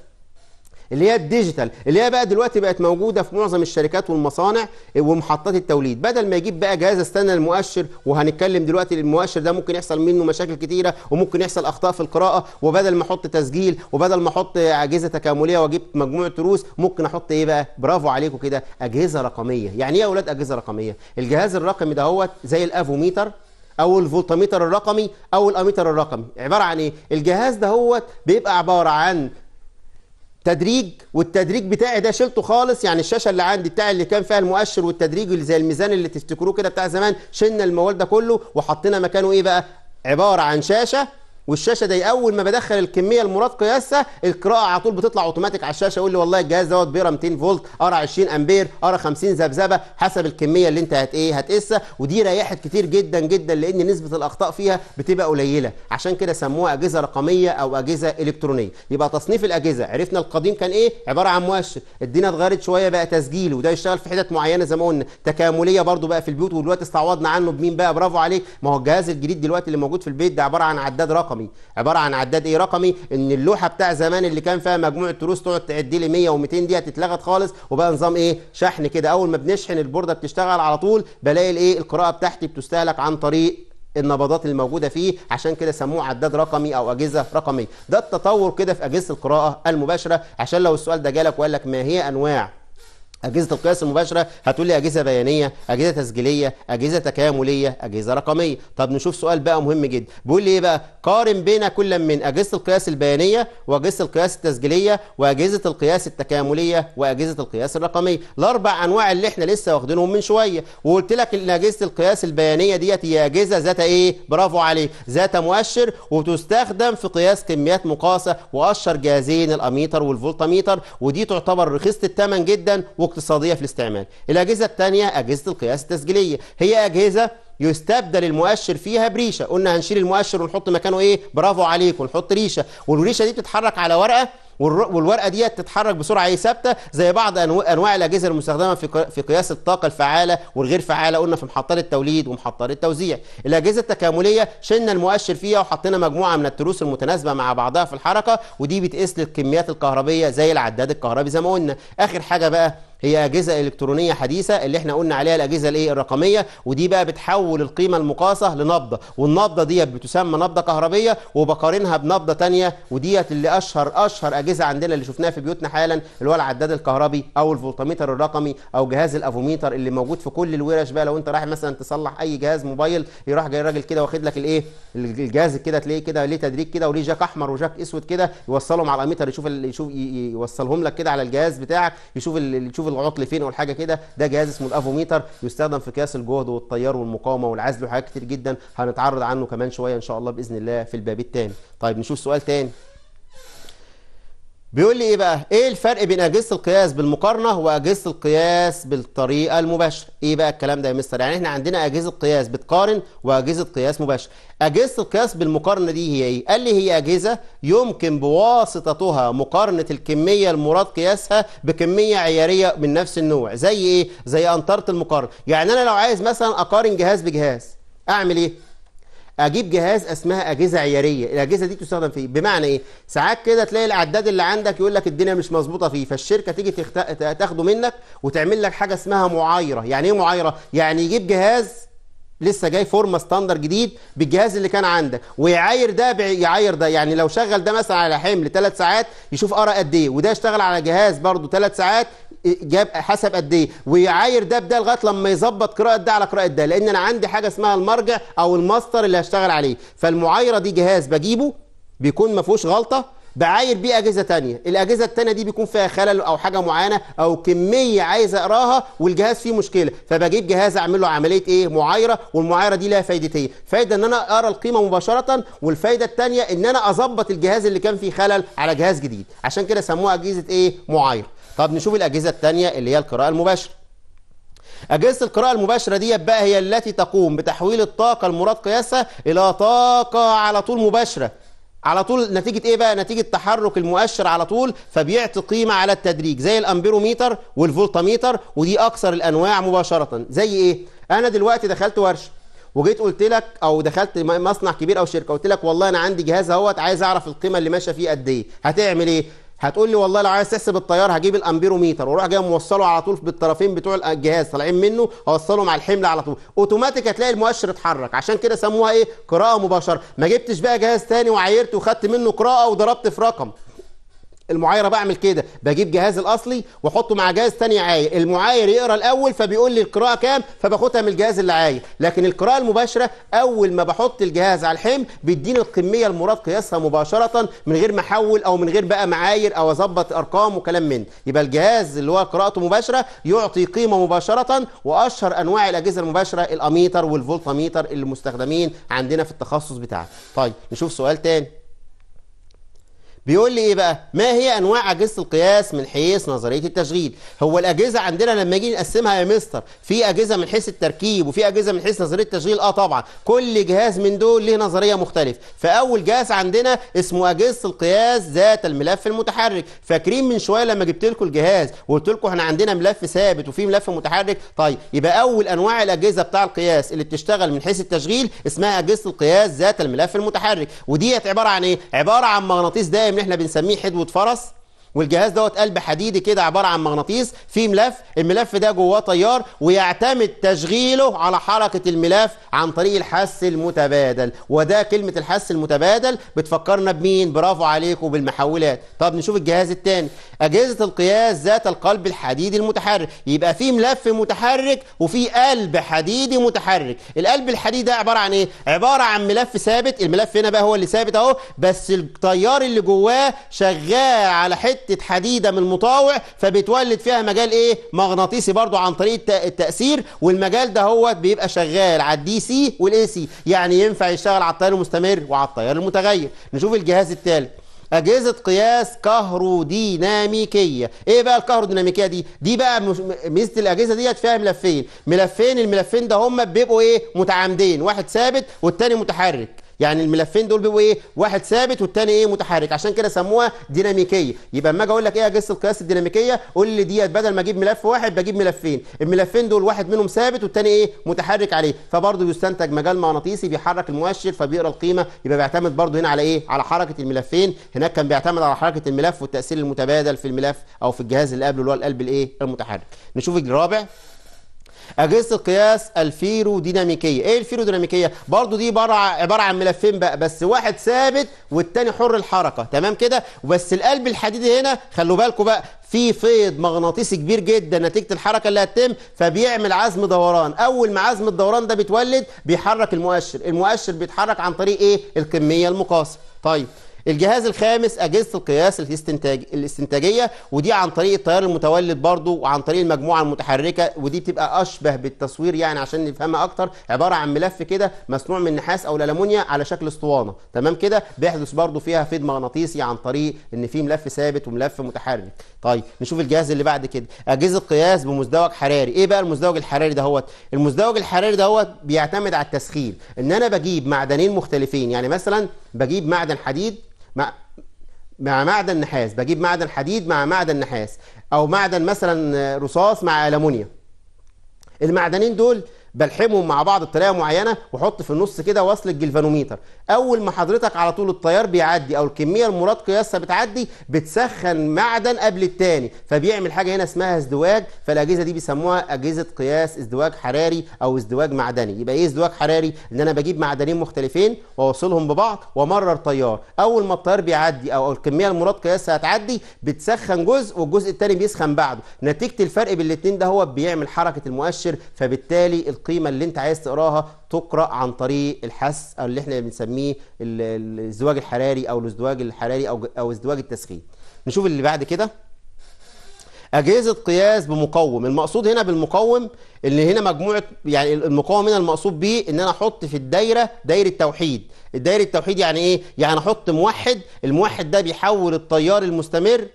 اللي هي الديجيتال اللي هي بقى دلوقتي بقت موجوده في معظم الشركات والمصانع إيه، ومحطات التوليد بدل ما يجيب بقى جهاز استنى المؤشر وهنتكلم دلوقتي المؤشر ده ممكن يحصل منه مشاكل كتيره وممكن يحصل اخطاء في القراءه وبدل ما احط تسجيل وبدل ما احط اجهزه تكامليه واجيب مجموعه تروس ممكن احط ايه بقى برافو عليكم كده اجهزه رقميه يعني ايه يا اولاد اجهزه رقميه الجهاز الرقمي دهوت زي الافوميتر او الفولتميتر الرقمي او الاميتر الرقمي عباره عن ايه الجهاز ده هو بيبقى عباره عن تدريج والتدريج بتاعي ده شلته خالص يعني الشاشه اللي عندي بتاعي اللي كان فيها المؤشر والتدريج اللي زي الميزان اللي تفتكروه كده بتاع زمان شلنا الموال ده كله وحطينا مكانه ايه بقى عباره عن شاشه والشاشه دي اول ما بدخل الكميه المراد قياسها القراءه على طول بتطلع اوتوماتيك على الشاشه يقول لي والله الجهاز دوت بيقرا 200 فولت قرا 20 امبير قرا 50 ذبذبه حسب الكميه اللي انت هت ايه هتقيسها ودي ريحت كتير جدا جدا لان نسبه الاخطاء فيها بتبقى قليله عشان كده سموها اجهزه رقميه او اجهزه الكترونيه يبقى تصنيف الاجهزه عرفنا القديم كان ايه عباره عن مؤشر الدنيا اتغيرت شويه بقى تسجيل وده يشتغل في حتت معينه زي ما قلنا تكامليه برده بقى في البيوت ودلوقتي استعوضنا عنه بمين بقى برافو عليك ما هو الجهاز الجديد دلوقتي اللي موجود في البيت ده عباره عن عداد رقم رقمي عباره عن عداد ايه رقمي ان اللوحه بتاع زمان اللي كان فيها مجموعه تروس تقعد تعد لي 100 و200 دي اتلغت خالص وبقى نظام ايه شحن كده اول ما بنشحن البورده بتشتغل على طول بلاقي الايه القراءه بتاعتي بتستهلك عن طريق النبضات الموجودة فيه عشان كده سموه عداد رقمي أو أجهزة رقمية ده التطور كده في أجهزة القراءة المباشرة عشان لو السؤال ده جالك وقال لك ما هي أنواع أجهزة القياس المباشرة هتقول لي أجهزة بيانية أجهزة تسجيلية أجهزة تكاملية أجهزة رقمية طب نشوف سؤال بقى مهم جدا بيقول لي إيه بقى قارن بين كل من أجهزة القياس البيانية وأجهزة القياس التسجيلية وأجهزة القياس التكاملية وأجهزة القياس الرقمية الأربع أنواع اللي إحنا لسه واخدينهم من شوية وقلت لك إن أجهزة القياس البيانية ديت هي أجهزة ذات إيه برافو عليك ذات مؤشر وتستخدم في قياس كميات مقاسة وأشهر جهازين الأميتر والفولتاميتر ودي تعتبر رخيصة الثمن جدا و واقتصادية في الاستعمال الأجهزة الثانية أجهزة القياس التسجيلية هي أجهزة يستبدل المؤشر فيها بريشة قلنا هنشيل المؤشر ونحط مكانه إيه برافو عليكم نحط ريشة والريشة دي بتتحرك على ورقة والورقه ديت تتحرك بسرعه ايه ثابته زي بعض انواع الاجهزه المستخدمه في في قياس الطاقه الفعاله والغير فعاله قلنا في محطات التوليد ومحطات التوزيع الاجهزه التكامليه شلنا المؤشر فيها وحطينا مجموعه من التروس المتناسبه مع بعضها في الحركه ودي بتقيس للكميات الكهربيه زي العداد الكهربي زي ما قلنا اخر حاجه بقى هي أجهزة إلكترونية حديثة اللي احنا قلنا عليها الأجهزة الايه الرقمية ودي بقى بتحول القيمة المقاسة لنبضة والنبضة دي بتسمى نبضة كهربية وبقارنها بنبضة تانية وديت اللي أشهر أشهر أجهزة عندنا اللي شفناها في بيوتنا حالا اللي هو العداد الكهربي أو الفولتميتر الرقمي أو جهاز الأفوميتر اللي موجود في كل الورش بقى لو أنت رايح مثلا تصلح أي جهاز موبايل يروح جاي الراجل كده واخد لك الإيه الجهاز كده تلاقيه كده ليه تدريج كده وليه جاك أحمر وجاك أسود كده يوصلهم على الأميتر يشوف يشوف يوصلهم لك كده على الجهاز بتاعك يشوف يشوف تشوف فين او الحاجه كده ده جهاز اسمه الافوميتر يستخدم في قياس الجهد والتيار والمقاومه والعزل وحاجات كتير جدا هنتعرض عنه كمان شويه ان شاء الله باذن الله في الباب الثاني طيب نشوف سؤال ثاني بيقول لي ايه بقى ايه الفرق بين اجهزه القياس بالمقارنه واجهزه القياس بالطريقه المباشره ايه بقى الكلام ده يا مستر يعني احنا عندنا اجهزه قياس بتقارن واجهزه قياس مباشر اجهزه القياس بالمقارنه دي هي ايه قال لي هي اجهزه يمكن بواسطتها مقارنه الكميه المراد قياسها بكميه عياريه من نفس النوع زي ايه زي انطره المقارنه يعني انا لو عايز مثلا اقارن جهاز بجهاز اعمل ايه اجيب جهاز اسمها اجهزه عياريه الاجهزه دي تستخدم في إيه؟ بمعنى ايه ساعات كده تلاقي الاعداد اللي عندك يقول لك الدنيا مش مظبوطه فيه فالشركه تيجي تخت... تاخده منك وتعمل لك حاجه اسمها معايره يعني ايه معايره يعني يجيب جهاز لسه جاي فورمه ستاندر جديد بالجهاز اللي كان عندك ويعاير ده بع... يعاير ده يعني لو شغل ده مثلا على حمل ثلاث ساعات يشوف ارى قد ايه وده يشتغل على جهاز برضه ثلاث ساعات جاب حسب قد ايه ويعاير ده بده لغايه لما يظبط قراءه ده على قراءه ده لان انا عندي حاجه اسمها المرجع او الماستر اللي هشتغل عليه فالمعايره دي جهاز بجيبه بيكون ما فيهوش غلطه بعاير بيه اجهزه تانية الاجهزه التانية دي بيكون فيها خلل او حاجه معينه او كميه عايز اقراها والجهاز فيه مشكله فبجيب جهاز اعمل له عمليه ايه معايره والمعايره دي لها فايدتين فايده ان انا اقرا القيمه مباشره والفايده التانية ان انا اظبط الجهاز اللي كان فيه خلل على جهاز جديد عشان كده سموها اجهزه ايه معايره طب نشوف الأجهزة الثانية اللي هي القراءة المباشرة أجهزة القراءة المباشرة دي بقى هي التي تقوم بتحويل الطاقة المراد قياسها إلى طاقة على طول مباشرة على طول نتيجة إيه بقى؟ نتيجة تحرك المؤشر على طول فبيعطي قيمة على التدريج زي الأمبيروميتر والفولتاميتر ودي أكثر الأنواع مباشرة زي إيه؟ أنا دلوقتي دخلت ورشة وجيت قلت لك او دخلت مصنع كبير او شركه قلت لك والله انا عندي جهاز اهوت عايز اعرف القيمه اللي ماشيه فيه قد ايه هتعمل ايه هتقول لي والله لو عايز تحسب التيار هجيب الامبيروميتر واروح جاي موصله على طول بالطرفين بتوع الجهاز طالعين منه اوصله مع الحمل على طول اوتوماتيك هتلاقي المؤشر اتحرك عشان كده سموها ايه قراءه مباشره ما جبتش بقى جهاز تاني وعايرت وخدت منه قراءه وضربت في رقم المعايره بعمل كده بجيب جهاز الاصلي واحطه مع جهاز ثاني عاير المعاير يقرا الاول فبيقول لي القراءه كام فباخدها من الجهاز اللي عاير لكن القراءه المباشره اول ما بحط الجهاز على الحمل بيديني الكميه المراد قياسها مباشره من غير ما احول او من غير بقى معاير او اظبط ارقام وكلام من يبقى الجهاز اللي هو قراءته مباشره يعطي قيمه مباشره واشهر انواع الاجهزه المباشره الاميتر والفولتاميتر اللي مستخدمين عندنا في التخصص بتاعنا طيب نشوف سؤال تاني بيقول لي ايه بقى ما هي انواع اجهزه القياس من حيث نظريه التشغيل هو الاجهزه عندنا لما نيجي نقسمها يا مستر في اجهزه من حيث التركيب وفي اجهزه من حيث نظريه التشغيل اه طبعا كل جهاز من دول له نظريه مختلفه فاول جهاز عندنا اسمه اجهزه القياس ذات الملف المتحرك فاكرين من شويه لما جبت لكم الجهاز وقلت لكم احنا عندنا ملف ثابت وفي ملف متحرك طيب يبقى اول انواع الاجهزه بتاع القياس اللي بتشتغل من حيث التشغيل اسمها اجهزه القياس ذات الملف المتحرك وديت عباره عن ايه عباره عن مغناطيس دائم اللي احنا بنسميه حدوة فرس والجهاز دوت قلب حديدي كده عباره عن مغناطيس فيه ملف الملف ده جواه تيار ويعتمد تشغيله على حركه الملف عن طريق الحس المتبادل وده كلمه الحس المتبادل بتفكرنا بمين برافو عليكم بالمحولات طب نشوف الجهاز الثاني اجهزه القياس ذات القلب الحديدي المتحرك يبقى فيه ملف متحرك وفيه قلب حديدي متحرك القلب الحديدي ده عباره عن ايه عباره عن ملف ثابت الملف هنا بقى هو اللي ثابت اهو بس التيار اللي جواه شغال على حته حتة حديدة من المطاوع فبتولد فيها مجال ايه مغناطيسي برضو عن طريق التأثير والمجال ده هو بيبقى شغال على الدي سي والاي سي يعني ينفع يشتغل على التيار المستمر وعلى التيار المتغير نشوف الجهاز الثالث أجهزة قياس كهروديناميكية إيه بقى الكهروديناميكية دي؟ دي بقى ميزة الأجهزة ديت فيها ملفين ملفين الملفين ده هما بيبقوا إيه متعامدين واحد ثابت والتاني متحرك يعني الملفين دول بيبقوا ايه واحد ثابت والتاني ايه متحرك عشان كده سموها ديناميكيه يبقى اما اجي اقول لك ايه اجهزه القياس الديناميكيه قول لي ديت بدل ما اجيب ملف واحد بجيب ملفين الملفين دول واحد منهم ثابت والتاني ايه متحرك عليه فبرضه بيستنتج مجال مغناطيسي بيحرك المؤشر فبيقرا القيمه يبقى بيعتمد برضه هنا على ايه على حركه الملفين هناك كان بيعتمد على حركه الملف والتاثير المتبادل في الملف او في الجهاز اللي قبله اللي هو القلب الايه المتحرك نشوف الرابع اجهزه القياس الفيروديناميكيه ايه الفيروديناميكيه برضو دي عباره عباره عن ملفين بقى بس واحد ثابت والتاني حر الحركه تمام كده وبس القلب الحديدي هنا خلوا بالكم بقى في فيض مغناطيسي كبير جدا نتيجه الحركه اللي هتتم فبيعمل عزم دوران اول ما عزم الدوران ده بيتولد بيحرك المؤشر المؤشر بيتحرك عن طريق ايه الكميه المقاسه طيب الجهاز الخامس اجهزه القياس الاستنتاج الاستنتاجيه ودي عن طريق التيار المتولد برضو وعن طريق المجموعه المتحركه ودي بتبقى اشبه بالتصوير يعني عشان نفهمها اكتر عباره عن ملف كده مصنوع من نحاس او الالومنيا على شكل اسطوانه تمام كده بيحدث برضو فيها فيد مغناطيسي عن طريق ان في ملف ثابت وملف متحرك طيب نشوف الجهاز اللي بعد كده اجهزه قياس بمزدوج حراري ايه بقى المزدوج الحراري دهوت المزدوج الحراري دهوت بيعتمد على التسخين ان انا بجيب معدنين مختلفين يعني مثلا بجيب معدن حديد مع مع معدن نحاس بجيب معدن حديد مع معدن نحاس او معدن مثلا رصاص مع المونيا المعدنين دول بلحمهم مع بعض بطريقه معينه واحط في النص كده وصل الجلفانوميتر اول ما حضرتك على طول التيار بيعدي او الكميه المراد قياسها بتعدي بتسخن معدن قبل الثاني فبيعمل حاجه هنا اسمها ازدواج فالاجهزه دي بيسموها اجهزه قياس ازدواج حراري او ازدواج معدني يبقى ايه ازدواج حراري ان انا بجيب معدنين مختلفين واوصلهم ببعض وامرر تيار اول ما التيار بيعدي او الكميه المراد قياسها هتعدي بتسخن جزء والجزء الثاني بيسخن بعده نتيجه الفرق بين الاثنين ده هو بيعمل حركه المؤشر فبالتالي القيمه اللي انت عايز تقراها تقرا عن طريق الحس او اللي احنا بنسميه الازدواج الحراري او الازدواج الحراري او او ازدواج التسخين نشوف اللي بعد كده أجهزة قياس بمقوم المقصود هنا بالمقوم اللي هنا مجموعة يعني المقوم هنا المقصود به إن أنا أحط في الدايرة دايرة توحيد الدايرة التوحيد يعني إيه؟ يعني أحط موحد الموحد ده بيحول التيار المستمر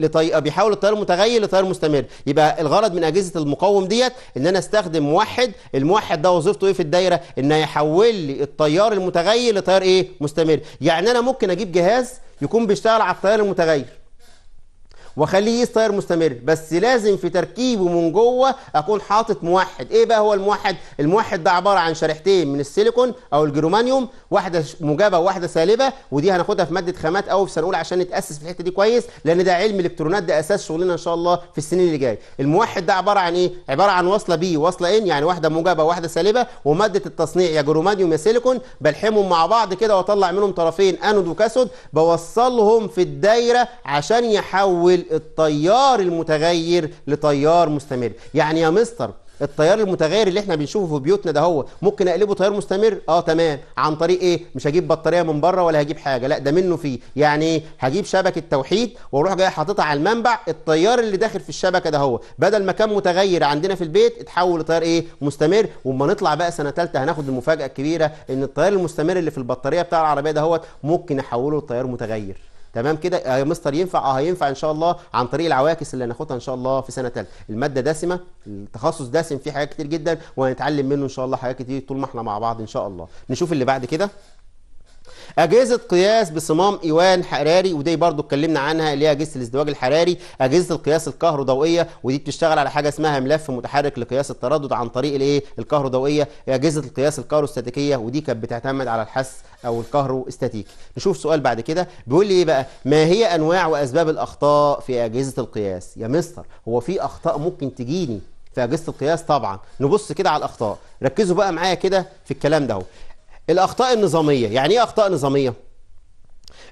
لطي... بيحول التيار المتغير لتيار مستمر يبقى الغرض من اجهزه المقاوم ديت ان انا استخدم موحد الموحد ده وظيفته ايه في الدايره ان يحول لي التيار المتغير لتيار ايه مستمر يعني انا ممكن اجيب جهاز يكون بيشتغل على التيار المتغير واخليه يستاير مستمر بس لازم في تركيبه من جوه اكون حاطط موحد ايه بقى هو الموحد الموحد ده عباره عن شريحتين من السيليكون او الجرومانيوم واحده موجبه وواحده سالبه ودي هناخدها في ماده خامات او في سنه اولى عشان نتاسس في الحته دي كويس لان ده علم الالكترونات ده اساس شغلنا ان شاء الله في السنين اللي جايه الموحد ده عباره عن ايه عباره عن واصله بي وصله ان يعني واحده موجبه وواحده سالبه وماده التصنيع يا جرومانيوم يا سيليكون بلحمهم مع بعض كده واطلع منهم طرفين انود وكاثود بوصلهم في الدايره عشان يحول التيار المتغير لتيار مستمر يعني يا مستر التيار المتغير اللي احنا بنشوفه في بيوتنا ده هو ممكن اقلبه تيار مستمر اه تمام عن طريق ايه مش هجيب بطاريه من بره ولا هجيب حاجه لا ده منه فيه يعني ايه هجيب شبكه توحيد واروح جاي حاططها على المنبع التيار اللي داخل في الشبكه ده هو بدل ما كان متغير عندنا في البيت اتحول لتيار ايه مستمر واما نطلع بقى سنه ثالثه هناخد المفاجاه الكبيره ان التيار المستمر اللي في البطاريه بتاع العربيه ده هو ممكن احوله لتيار متغير تمام كده آه، يا مستر ينفع اه هينفع ان شاء الله عن طريق العواكس اللي هناخدها ان شاء الله في سنه ثالثه الماده دسمه التخصص دسم فيه حاجات كتير جدا وهنتعلم منه ان شاء الله حاجات كتير طول ما احنا مع بعض ان شاء الله نشوف اللي بعد كده أجهزة قياس بصمام إيوان حراري ودي برضو اتكلمنا عنها اللي هي أجهزة الازدواج الحراري أجهزة القياس الكهروضوئية ودي بتشتغل على حاجة اسمها ملف متحرك لقياس التردد عن طريق الإيه الكهروضوئية أجهزة القياس الكهروستاتيكية ودي كانت بتعتمد على الحس أو استاتيكي نشوف سؤال بعد كده بيقول لي إيه بقى ما هي أنواع وأسباب الأخطاء في أجهزة القياس يا مستر هو في أخطاء ممكن تجيني في أجهزة القياس طبعا نبص كده على الأخطاء ركزوا بقى معايا كده في الكلام ده الأخطاء النظامية يعني إيه أخطاء نظامية؟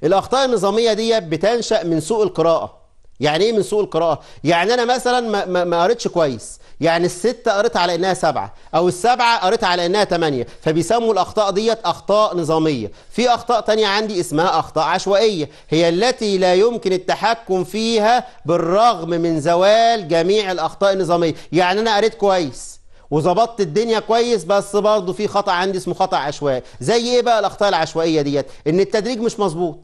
الأخطاء النظامية دي بتنشأ من سوء القراءة يعني ايه من سوء القراءه يعني انا مثلا ما قريتش كويس يعني الستة قريتها على إنها سبعة أو السبعة قريتها على إنها تمانية فبيسموا الأخطاء ديت أخطاء نظامية في أخطاء تانية عندي اسمها أخطاء عشوائية هي التي لا يمكن التحكم فيها بالرغم من زوال جميع الأخطاء النظامية يعني أنا قريت كويس وظبطت الدنيا كويس بس برضه في خطأ عندي اسمه خطأ عشوائي زي إيه بقى الأخطاء العشوائية ديت إن التدريج مش مظبوط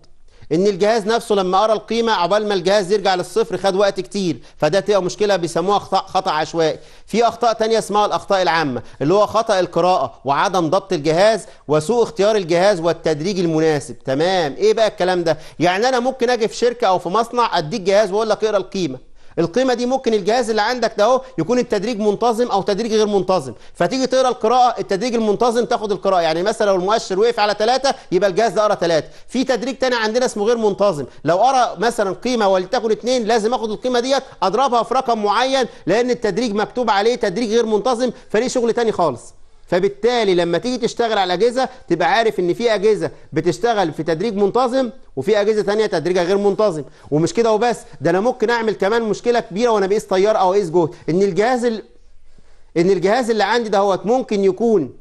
ان الجهاز نفسه لما قرا القيمه عبال ما الجهاز يرجع للصفر خد وقت كتير فده تبقى مشكله بيسموها خطا عشوائي في اخطاء تانية اسمها الاخطاء العامه اللي هو خطا القراءه وعدم ضبط الجهاز وسوء اختيار الجهاز والتدريج المناسب تمام ايه بقى الكلام ده يعني انا ممكن اجي في شركه او في مصنع اديك جهاز واقول لك اقرا القيمه القيمه دي ممكن الجهاز اللي عندك ده اهو يكون التدريج منتظم او تدريج غير منتظم فتيجي تقرا القراءه التدريج المنتظم تاخد القراءه يعني مثلا لو المؤشر وقف على ثلاثة يبقى الجهاز ده قرا ثلاثة في تدريج تاني عندنا اسمه غير منتظم لو قرا مثلا قيمه ولتكن اثنين لازم اخد القيمه ديت اضربها في رقم معين لان التدريج مكتوب عليه تدريج غير منتظم فليه شغل تاني خالص فبالتالي لما تيجي تشتغل على اجهزه تبقى عارف ان في اجهزه بتشتغل في تدريج منتظم وفي اجهزه ثانيه تدريجها غير منتظم ومش كده وبس ده انا ممكن اعمل كمان مشكله كبيره وانا بقيس تيار او اقيس جهد ان الجهاز ان الجهاز اللي عندي دهوت ممكن يكون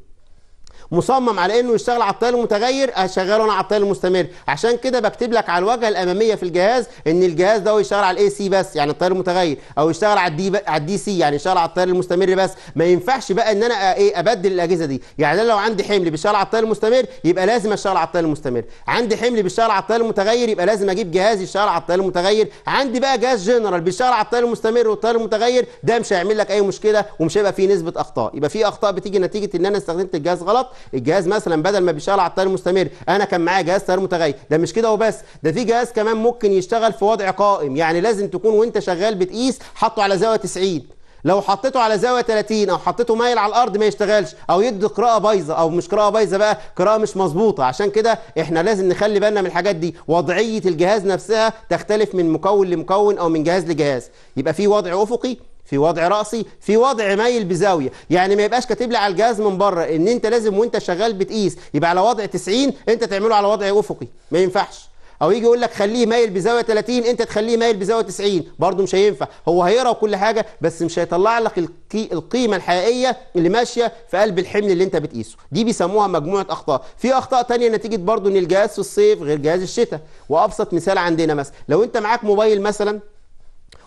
مصمم على انه يشتغل على التيار المتغير هشغله آه، انا على التيار المستمر عشان كده بكتب لك على الواجهه الاماميه في الجهاز ان الجهاز ده يشتغل على الاي سي بس يعني التيار المتغير او يشتغل على الدي على الدي سي يعني يشتغل على التيار المستمر بس ما ينفعش بقى ان انا آه، ايه ابدل الاجهزه دي يعني انا لو عندي حمل بيشتغل على التيار المستمر يبقى لازم اشتغل على التيار المستمر عندي حمل بيشتغل على التيار المتغير يبقى لازم اجيب جهاز يشتغل على التيار المتغير عندي بقى جهاز جنرال بيشتغل على التيار المستمر والتيار المتغير ده مش هيعمل لك اي مشكله ومش هيبقى فيه نسبه اخطاء يبقى في اخطاء بتيجي نتيجه ان انا استخدمت الجهاز غلط الجهاز مثلا بدل ما بيشتغل على التيار المستمر انا كان معايا جهاز تيار متغير ده مش كده وبس ده في جهاز كمان ممكن يشتغل في وضع قائم يعني لازم تكون وانت شغال بتقيس حاطه على زاويه 90 لو حطيته على زاويه 30 او حطيته مايل على الارض ما يشتغلش او يدي قراءه بايظه او مش قراءه بايظه بقى قراءه مش مظبوطه عشان كده احنا لازم نخلي بالنا من الحاجات دي وضعيه الجهاز نفسها تختلف من مكون لمكون او من جهاز لجهاز يبقى في وضع افقي في وضع رأسي في وضع مايل بزاوية يعني ما يبقاش كاتب لي على الجهاز من بره ان انت لازم وانت شغال بتقيس يبقى على وضع 90 انت تعمله على وضع افقي ما ينفعش او يجي يقول لك خليه مايل بزاويه 30 انت تخليه مايل بزاويه 90 برضه مش هينفع هو هيقرا وكل حاجه بس مش هيطلع لك القيمه الحقيقيه اللي ماشيه في قلب الحمل اللي انت بتقيسه دي بيسموها مجموعه اخطاء في اخطاء تانية نتيجه برضه ان الجهاز في الصيف غير جهاز الشتاء وابسط مثال عندنا مثلا لو انت معاك موبايل مثلا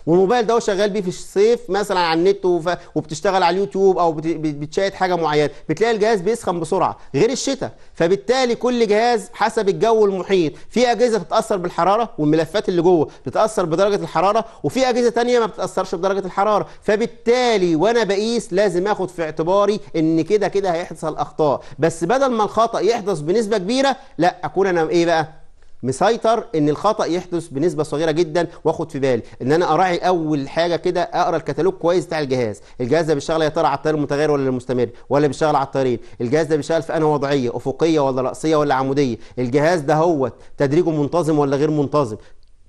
والموبايل ده هو شغال بيه في الصيف مثلا على النت وف... وبتشتغل على اليوتيوب او بت... بتشاهد حاجه معينه بتلاقي الجهاز بيسخن بسرعه غير الشتاء فبالتالي كل جهاز حسب الجو المحيط في اجهزه بتتاثر بالحراره والملفات اللي جوه بتتاثر بدرجه الحراره وفي اجهزه ثانيه ما بتتاثرش بدرجه الحراره فبالتالي وانا بقيس لازم اخد في اعتباري ان كده كده هيحصل اخطاء بس بدل ما الخطا يحدث بنسبه كبيره لا اكون انا ايه بقى مسيطر ان الخطا يحدث بنسبه صغيره جدا واخد في بالي ان انا اراعي اول حاجه كده اقرا الكتالوج كويس بتاع الجهاز الجهاز ده بيشتغل يا ترى على التيار المتغير ولا المستمر ولا بيشتغل على التيارين الجهاز ده بيشتغل في انهي وضعيه افقيه ولا راسيه ولا عموديه الجهاز ده هو تدريجه منتظم ولا غير منتظم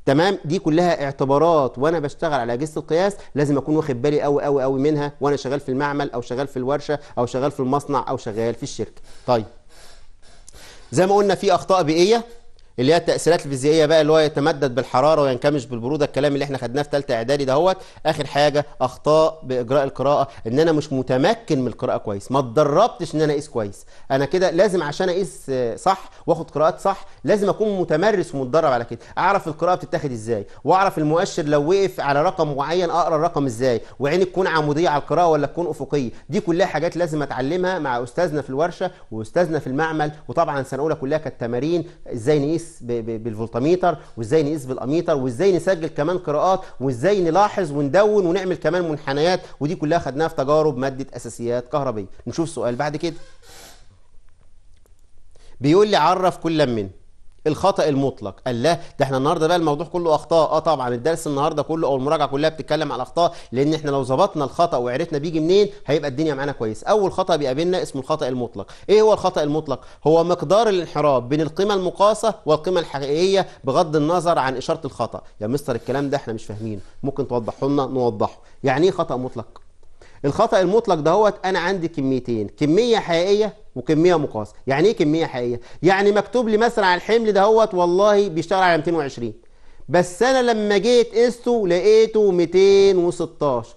تمام دي كلها اعتبارات وانا بشتغل على اجهزه القياس لازم اكون واخد بالي قوي قوي قوي منها وانا شغال في المعمل او شغال في الورشه او شغال في المصنع او شغال في الشركه طيب زي ما قلنا في اخطاء بيئيه اللي هي التاثيرات الفيزيائيه بقى اللي هو يتمدد بالحراره وينكمش بالبروده الكلام اللي احنا خدناه في ثالثه اعدادي دهوت اخر حاجه اخطاء باجراء القراءه ان انا مش متمكن من القراءه كويس ما اتدربتش ان انا اقيس كويس انا كده لازم عشان اقيس آه، صح واخد قراءات صح لازم اكون متمرس ومتدرب على كده اعرف القراءه بتتاخد ازاي واعرف المؤشر لو وقف على رقم معين اقرا الرقم ازاي وعيني تكون عموديه على القراءه ولا تكون افقيه دي كلها حاجات لازم اتعلمها مع استاذنا في الورشه واستاذنا في المعمل وطبعا سنه اولى كلها كالتمارين ازاي نقيس نقيس بالفولتاميتر وازاي نقيس بالاميتر وازاي نسجل كمان قراءات وازاي نلاحظ وندون ونعمل كمان منحنيات ودي كلها خدناها في تجارب ماده اساسيات كهربيه نشوف سؤال بعد كده بيقول لي عرف كل من الخطا المطلق قال لا ده احنا النهارده بقى الموضوع كله اخطاء اه طبعا الدرس النهارده كله او المراجعه كلها بتتكلم على الاخطاء لان احنا لو ظبطنا الخطا وعرفنا بيجي منين هيبقى الدنيا معانا كويس اول خطا بيقابلنا اسمه الخطا المطلق ايه هو الخطا المطلق هو مقدار الانحراف بين القيمه المقاسه والقيمه الحقيقيه بغض النظر عن اشاره الخطا يا مستر الكلام ده احنا مش فاهمينه ممكن توضحه لنا نوضحه يعني ايه خطا مطلق الخطأ المطلق دهوت أنا عندي كميتين كمية حقيقية وكمية مقاس يعني إيه كمية حقيقية؟ يعني مكتوب لي مثلا على الحمل دهوت والله بيشتغل على 220 بس أنا لما جيت قسته لقيته 216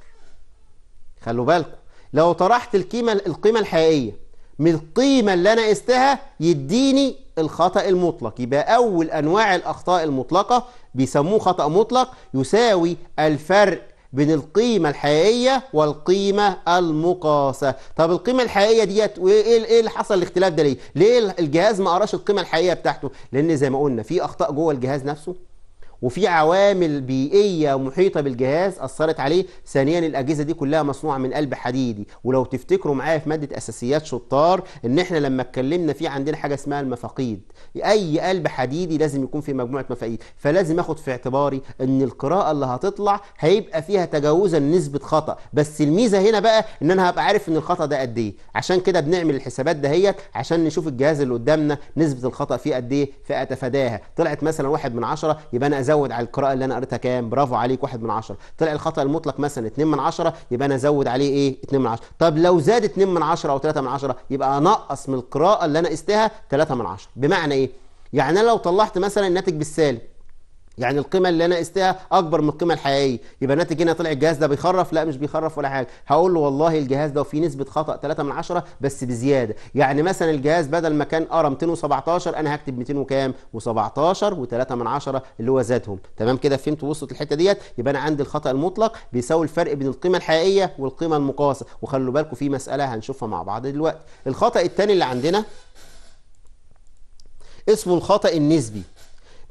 خلوا بالكم لو طرحت القيمة القيمة الحقيقية من القيمة اللي أنا قستها يديني الخطأ المطلق يبقى أول أنواع الأخطاء المطلقة بيسموه خطأ مطلق يساوي الفرق بين القيمة الحقيقية والقيمة المقاسة طب القيمة الحقيقية ديت وايه ايه, إيه اللي حصل الاختلاف ده ليه ليه الجهاز ما قراش القيمة الحقيقية بتاعته لان زي ما قلنا في اخطاء جوه الجهاز نفسه وفي عوامل بيئيه محيطه بالجهاز اثرت عليه ثانيا الاجهزه دي كلها مصنوعه من قلب حديدي ولو تفتكروا معايا في ماده اساسيات شطار ان احنا لما اتكلمنا في عندنا حاجه اسمها المفاقيد اي قلب حديدي لازم يكون في مجموعه مفاقيد فلازم اخد في اعتباري ان القراءه اللي هتطلع هيبقى فيها تجاوزا نسبه خطا بس الميزه هنا بقى ان انا هبقى عارف ان الخطا ده قد ايه عشان كده بنعمل الحسابات دهيت عشان نشوف الجهاز اللي قدامنا نسبه الخطا فيه قد ايه فاتفاداها طلعت مثلا واحد من عشرة يبقى انا ازود على القراءه اللي انا قريتها كام برافو عليك واحد من عشرة طلع الخطا المطلق مثلا 2 من عشرة يبقى انا ازود عليه ايه 2 من عشرة طب لو زاد 2 من عشرة او 3 من عشرة يبقى انقص من القراءه اللي انا قستها 3 من عشرة بمعنى ايه يعني انا لو طلعت مثلا الناتج بالسالب يعني القيمه اللي انا قستها اكبر من القيمه الحقيقيه يبقى ناتج هنا طلع الجهاز ده بيخرف لا مش بيخرف ولا حاجه هقول له والله الجهاز ده وفيه نسبه خطا 3 من 10 بس بزياده يعني مثلا الجهاز بدل ما كان ارى 217 انا هكتب 200 وكام و17 و3 من 10 اللي هو زادهم تمام كده فهمت وصلت الحته ديت يبقى انا عندي الخطا المطلق بيساوي الفرق بين القيمه الحقيقيه والقيمه المقاسه وخلوا بالكم في مساله هنشوفها مع بعض دلوقتي الخطا الثاني اللي عندنا اسمه الخطا النسبي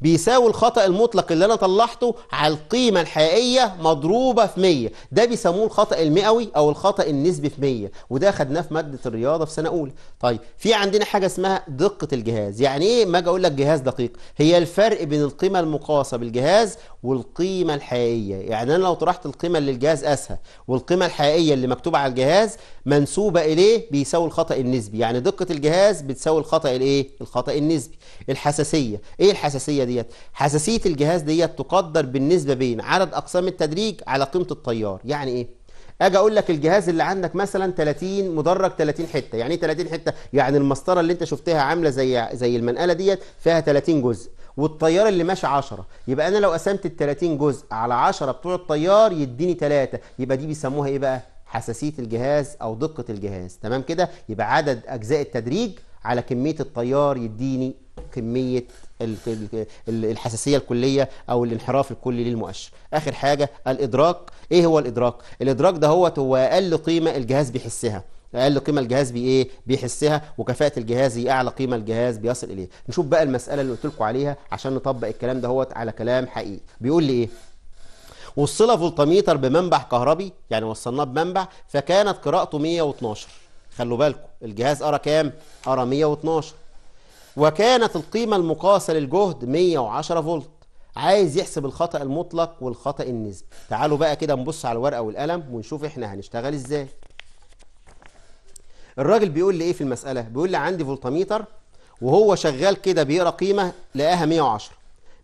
بيساوي الخطأ المطلق اللي أنا طلعته على القيمة الحقيقية مضروبة في 100 ده بيسموه الخطأ المئوي أو الخطأ النسبي في 100 وده خدناه في مادة الرياضة في سنة أولى طيب في عندنا حاجة اسمها دقة الجهاز يعني إيه ما أجي أقول لك جهاز دقيق هي الفرق بين القيمة المقاسة بالجهاز والقيمة الحقيقية يعني أنا لو طرحت القيمة اللي الجهاز قاسها والقيمة الحقيقية اللي مكتوبة على الجهاز منسوبة إليه بيساوي الخطأ النسبي يعني دقة الجهاز بتساوي الخطأ الإيه الخطأ النسبي الحساسيه ايه الحساسيه ديت حساسيه الجهاز ديت تقدر بالنسبه بين عدد اقسام التدريج على قيمه التيار يعني ايه اجي اقول لك الجهاز اللي عندك مثلا 30 مدرج 30 حته يعني ايه 30 حته يعني المسطره اللي انت شفتها عامله زي زي المنقله ديت فيها 30 جزء والتيار اللي ماشي 10 يبقى انا لو قسمت ال 30 جزء على 10 بتوع التيار يديني 3 يبقى دي بيسموها ايه بقى حساسيه الجهاز او دقه الجهاز تمام كده يبقى عدد اجزاء التدريج على كميه التيار يديني كميه الحساسيه الكليه او الانحراف الكلي للمؤشر اخر حاجه الادراك ايه هو الادراك الادراك ده هو هو اقل قيمه الجهاز بيحسها اقل قيمه الجهاز بايه بيحسها وكفاءه الجهاز هي اعلى قيمه الجهاز بيصل اليه نشوف بقى المساله اللي قلت لكم عليها عشان نطبق الكلام ده هو على كلام حقيقي بيقول لي ايه وصل فولتميتر بمنبع كهربي يعني وصلناه بمنبع فكانت قراءته 112 خلوا بالكم الجهاز قرا كام قرا 112 وكانت القيمة المقاسة للجهد 110 فولت عايز يحسب الخطأ المطلق والخطأ النسبي تعالوا بقى كده نبص على الورقة والقلم ونشوف احنا هنشتغل ازاي الراجل بيقول لي ايه في المسألة بيقول لي عندي فولتميتر وهو شغال كده بيقرا قيمة لقاها 110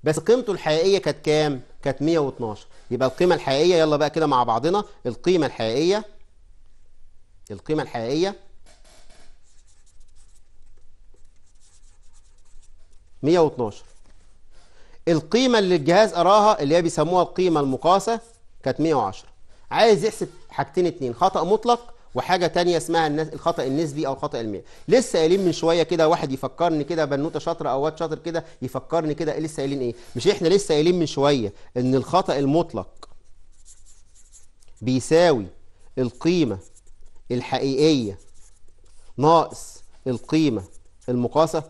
بس قيمته الحقيقية كانت كام كانت 112 يبقى القيمة الحقيقية يلا بقى كده مع بعضنا القيمة الحقيقية القيمة الحقيقية 112 القيمة اللي الجهاز قراها اللي هي بيسموها القيمة المقاسة كانت 110 عايز يحسب حاجتين اتنين خطأ مطلق وحاجة تانية اسمها الخطأ النسبي أو الخطأ المية لسه قايلين من شوية كده واحد يفكرني كده بنوتة شاطرة أو واد شاطر كده يفكرني كده إيه لسه قايلين إيه مش إحنا لسه قايلين من شوية إن الخطأ المطلق بيساوي القيمة الحقيقية ناقص القيمة المقاسة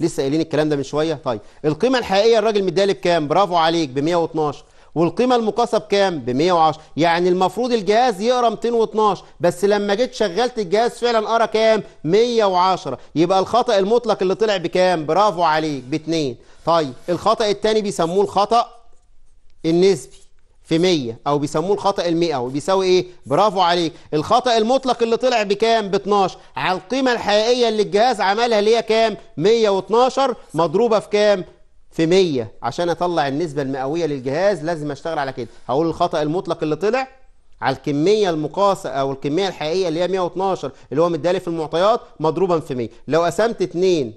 لسه قايلين الكلام ده من شويه طيب القيمه الحقيقيه الراجل مديها بكام برافو عليك ب 112 والقيمه المقاسه بكام ب 110 يعني المفروض الجهاز يقرا 212 بس لما جيت شغلت الجهاز فعلا قرا كام 110 يبقى الخطا المطلق اللي طلع بكام برافو عليك ب 2 طيب الخطا الثاني بيسموه الخطا النسبي في 100 او بيسموه الخطا ال100 وبيساوي ايه برافو عليك الخطا المطلق اللي طلع بكام ب 12 على القيمه الحقيقيه اللي الجهاز عملها اللي هي كام 112 مضروبه في كام في 100 عشان اطلع النسبه المئويه للجهاز لازم اشتغل على كده هقول الخطا المطلق اللي طلع على الكميه المقاسه او الكميه الحقيقيه اللي هي 112 اللي هو مدالي في المعطيات مضروبا في 100 لو قسمت 2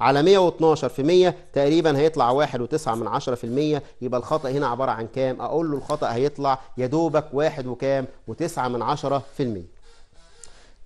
على 112 في 100 تقريبا هيطلع 1.9 من 10 في المية يبقى الخطأ هنا عبارة عن كام أقول له الخطأ هيطلع يا دوبك 1 وكام و9 من 10 في المية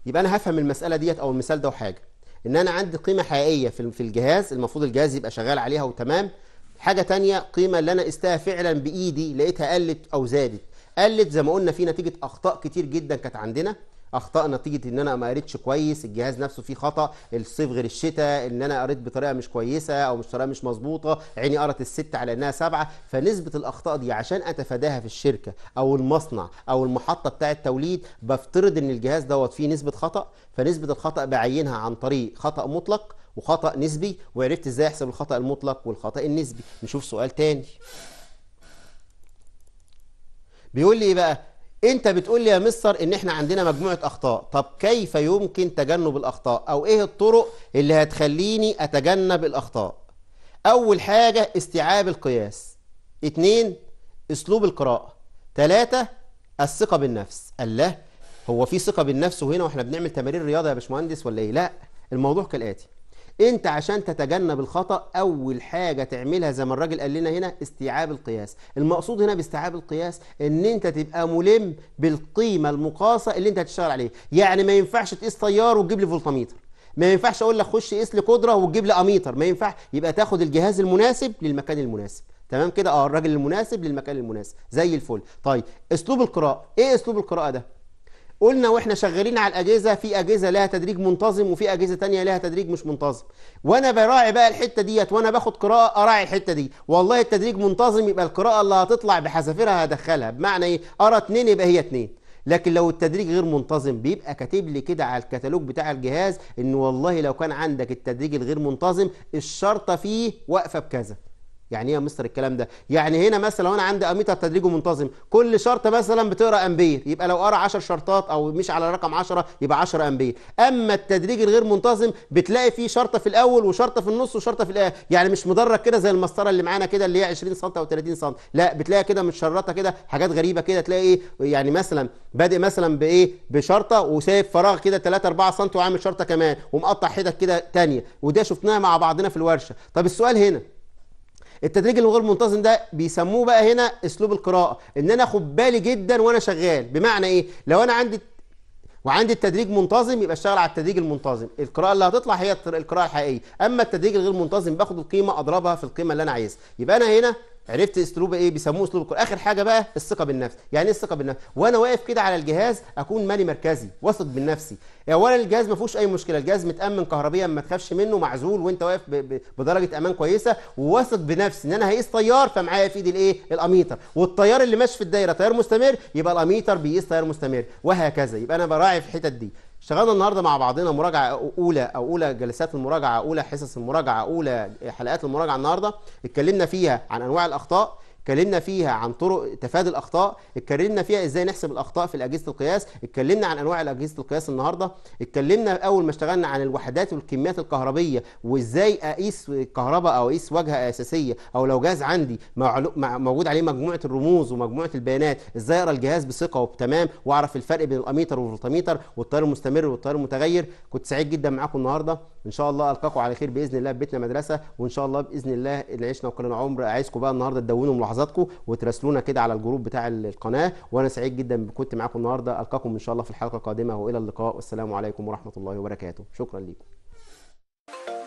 يبقى أنا هفهم المسألة ديت أو المثال ده وحاجة إن أنا عندي قيمة حقيقية في الجهاز المفروض الجهاز يبقى شغال عليها وتمام حاجة تانية قيمة اللي أنا قستها فعلا بإيدي لقيتها قلت أو زادت قلت زي ما قلنا في نتيجة أخطاء كتير جدا كانت عندنا اخطاء نتيجه ان انا ما قريتش كويس الجهاز نفسه فيه خطا الصيف غير الشتاء ان انا قريت بطريقه مش كويسه او مش طريقه مش مظبوطه عيني قرت الست على انها سبعه فنسبه الاخطاء دي عشان اتفاداها في الشركه او المصنع او المحطه بتاعه التوليد بفترض ان الجهاز دوت فيه نسبه خطا فنسبه الخطا بعينها عن طريق خطا مطلق وخطا نسبي وعرفت ازاي احسب الخطا المطلق والخطا النسبي نشوف سؤال تاني بيقول لي ايه بقى انت بتقول لي يا مستر ان احنا عندنا مجموعه اخطاء طب كيف يمكن تجنب الاخطاء او ايه الطرق اللي هتخليني اتجنب الاخطاء اول حاجه استيعاب القياس اتنين اسلوب القراءه تلاتة الثقه بالنفس الله هو في ثقه بالنفس وهنا واحنا بنعمل تمارين رياضه يا باشمهندس ولا ايه لا الموضوع كالاتي انت عشان تتجنب الخطأ اول حاجة تعملها زي ما الراجل قال لنا هنا استيعاب القياس المقصود هنا باستيعاب القياس ان انت تبقى ملم بالقيمة المقاسة اللي انت هتشتغل عليها يعني ما ينفعش تقيس تيار وتجيب لي فولتميتر ما ينفعش اقول لك خش قيس لي قدرة وتجيب لي اميتر ما ينفع يبقى تاخد الجهاز المناسب للمكان المناسب تمام كده اه الراجل المناسب للمكان المناسب زي الفل طيب اسلوب القراءة ايه اسلوب القراءة ده قلنا واحنا شغالين على الاجهزه في اجهزه لها تدريج منتظم وفي اجهزه تانية لها تدريج مش منتظم وانا براعي بقى الحته ديت وانا باخد قراءه اراعي الحته دي والله التدريج منتظم يبقى القراءه اللي هتطلع بحذافيرها هدخلها بمعنى ايه ارى اتنين يبقى هي اتنين لكن لو التدريج غير منتظم بيبقى كاتب لي كده على الكتالوج بتاع الجهاز ان والله لو كان عندك التدريج الغير منتظم الشرطه فيه واقفه بكذا يعني ايه يا مستر الكلام ده يعني هنا مثلا لو انا عندي اميتر تدريجه منتظم كل شرطه مثلا بتقرا امبير يبقى لو قرا 10 شرطات او مش على رقم 10 يبقى 10 امبير اما التدريج الغير منتظم بتلاقي فيه شرطه في الاول وشرطه في النص وشرطه في الاخر يعني مش مدرج كده زي المسطره اللي معانا كده اللي هي 20 سم او 30 سم لا بتلاقي كده متشرطه كده حاجات غريبه كده تلاقي ايه يعني مثلا بادئ مثلا بايه بشرطه وسايب فراغ كده 3 4 سم وعامل شرطه كمان ومقطع حتت كده ثانيه وده شفناها مع بعضنا في الورشه طب السؤال هنا التدريج الغير منتظم ده بيسموه بقى هنا اسلوب القراءه ان انا اخد بالي جدا وانا شغال بمعنى ايه لو انا عندي وعندي التدريج منتظم يبقى اشتغل على التدريج المنتظم القراءه اللي هتطلع هي القراءه الحقيقيه اما التدريج الغير منتظم باخد القيمه اضربها في القيمه اللي انا عايزها يبقى انا هنا عرفت اسلوب ايه بيسموه اسلوب الكوره اخر حاجه بقى الثقه بالنفس يعني ايه الثقه بالنفس وانا واقف كده على الجهاز اكون مالي مركزي واثق من نفسي اولا يعني الجهاز ما فيهوش اي مشكله الجهاز متامن كهربيا ما تخافش منه معزول وانت واقف بدرجه امان كويسه وواثق بنفسي ان انا هقيس طيار فمعايا في ايدي الايه الاميتر والطيار اللي ماشي في الدايره تيار مستمر يبقى الاميتر بيقيس تيار مستمر وهكذا يبقى انا براعي في الحتت دي اشتغلنا النهارده مع بعضنا مراجعه اولى او اولى جلسات المراجعه اولى حصص المراجعه اولى حلقات المراجعه النهارده اتكلمنا فيها عن انواع الاخطاء اتكلمنا فيها عن طرق تفادي الاخطاء اتكلمنا فيها ازاي نحسب الاخطاء في اجهزه القياس اتكلمنا عن انواع اجهزه القياس النهارده اتكلمنا اول ما اشتغلنا عن الوحدات والكميات الكهربيه وازاي اقيس كهرباء او اقيس واجهه اساسيه او لو جهاز عندي موجود عليه مجموعه الرموز ومجموعه البيانات ازاي اقرا الجهاز بثقه وبتمام واعرف الفرق بين الاميتر والفولتميتر والتيار المستمر والتيار المتغير كنت سعيد جدا معاكم النهارده ان شاء الله القاكم على خير باذن الله في بيتنا مدرسه وان شاء الله باذن الله اللي عشنا وكلنا عمر عايزكم بقى النهارده تدونوا ملاحظاتكم وتراسلونا كده على الجروب بتاع القناه وانا سعيد جدا كنت معاكم النهارده القاكم ان شاء الله في الحلقه القادمه والى اللقاء والسلام عليكم ورحمه الله وبركاته شكرا لكم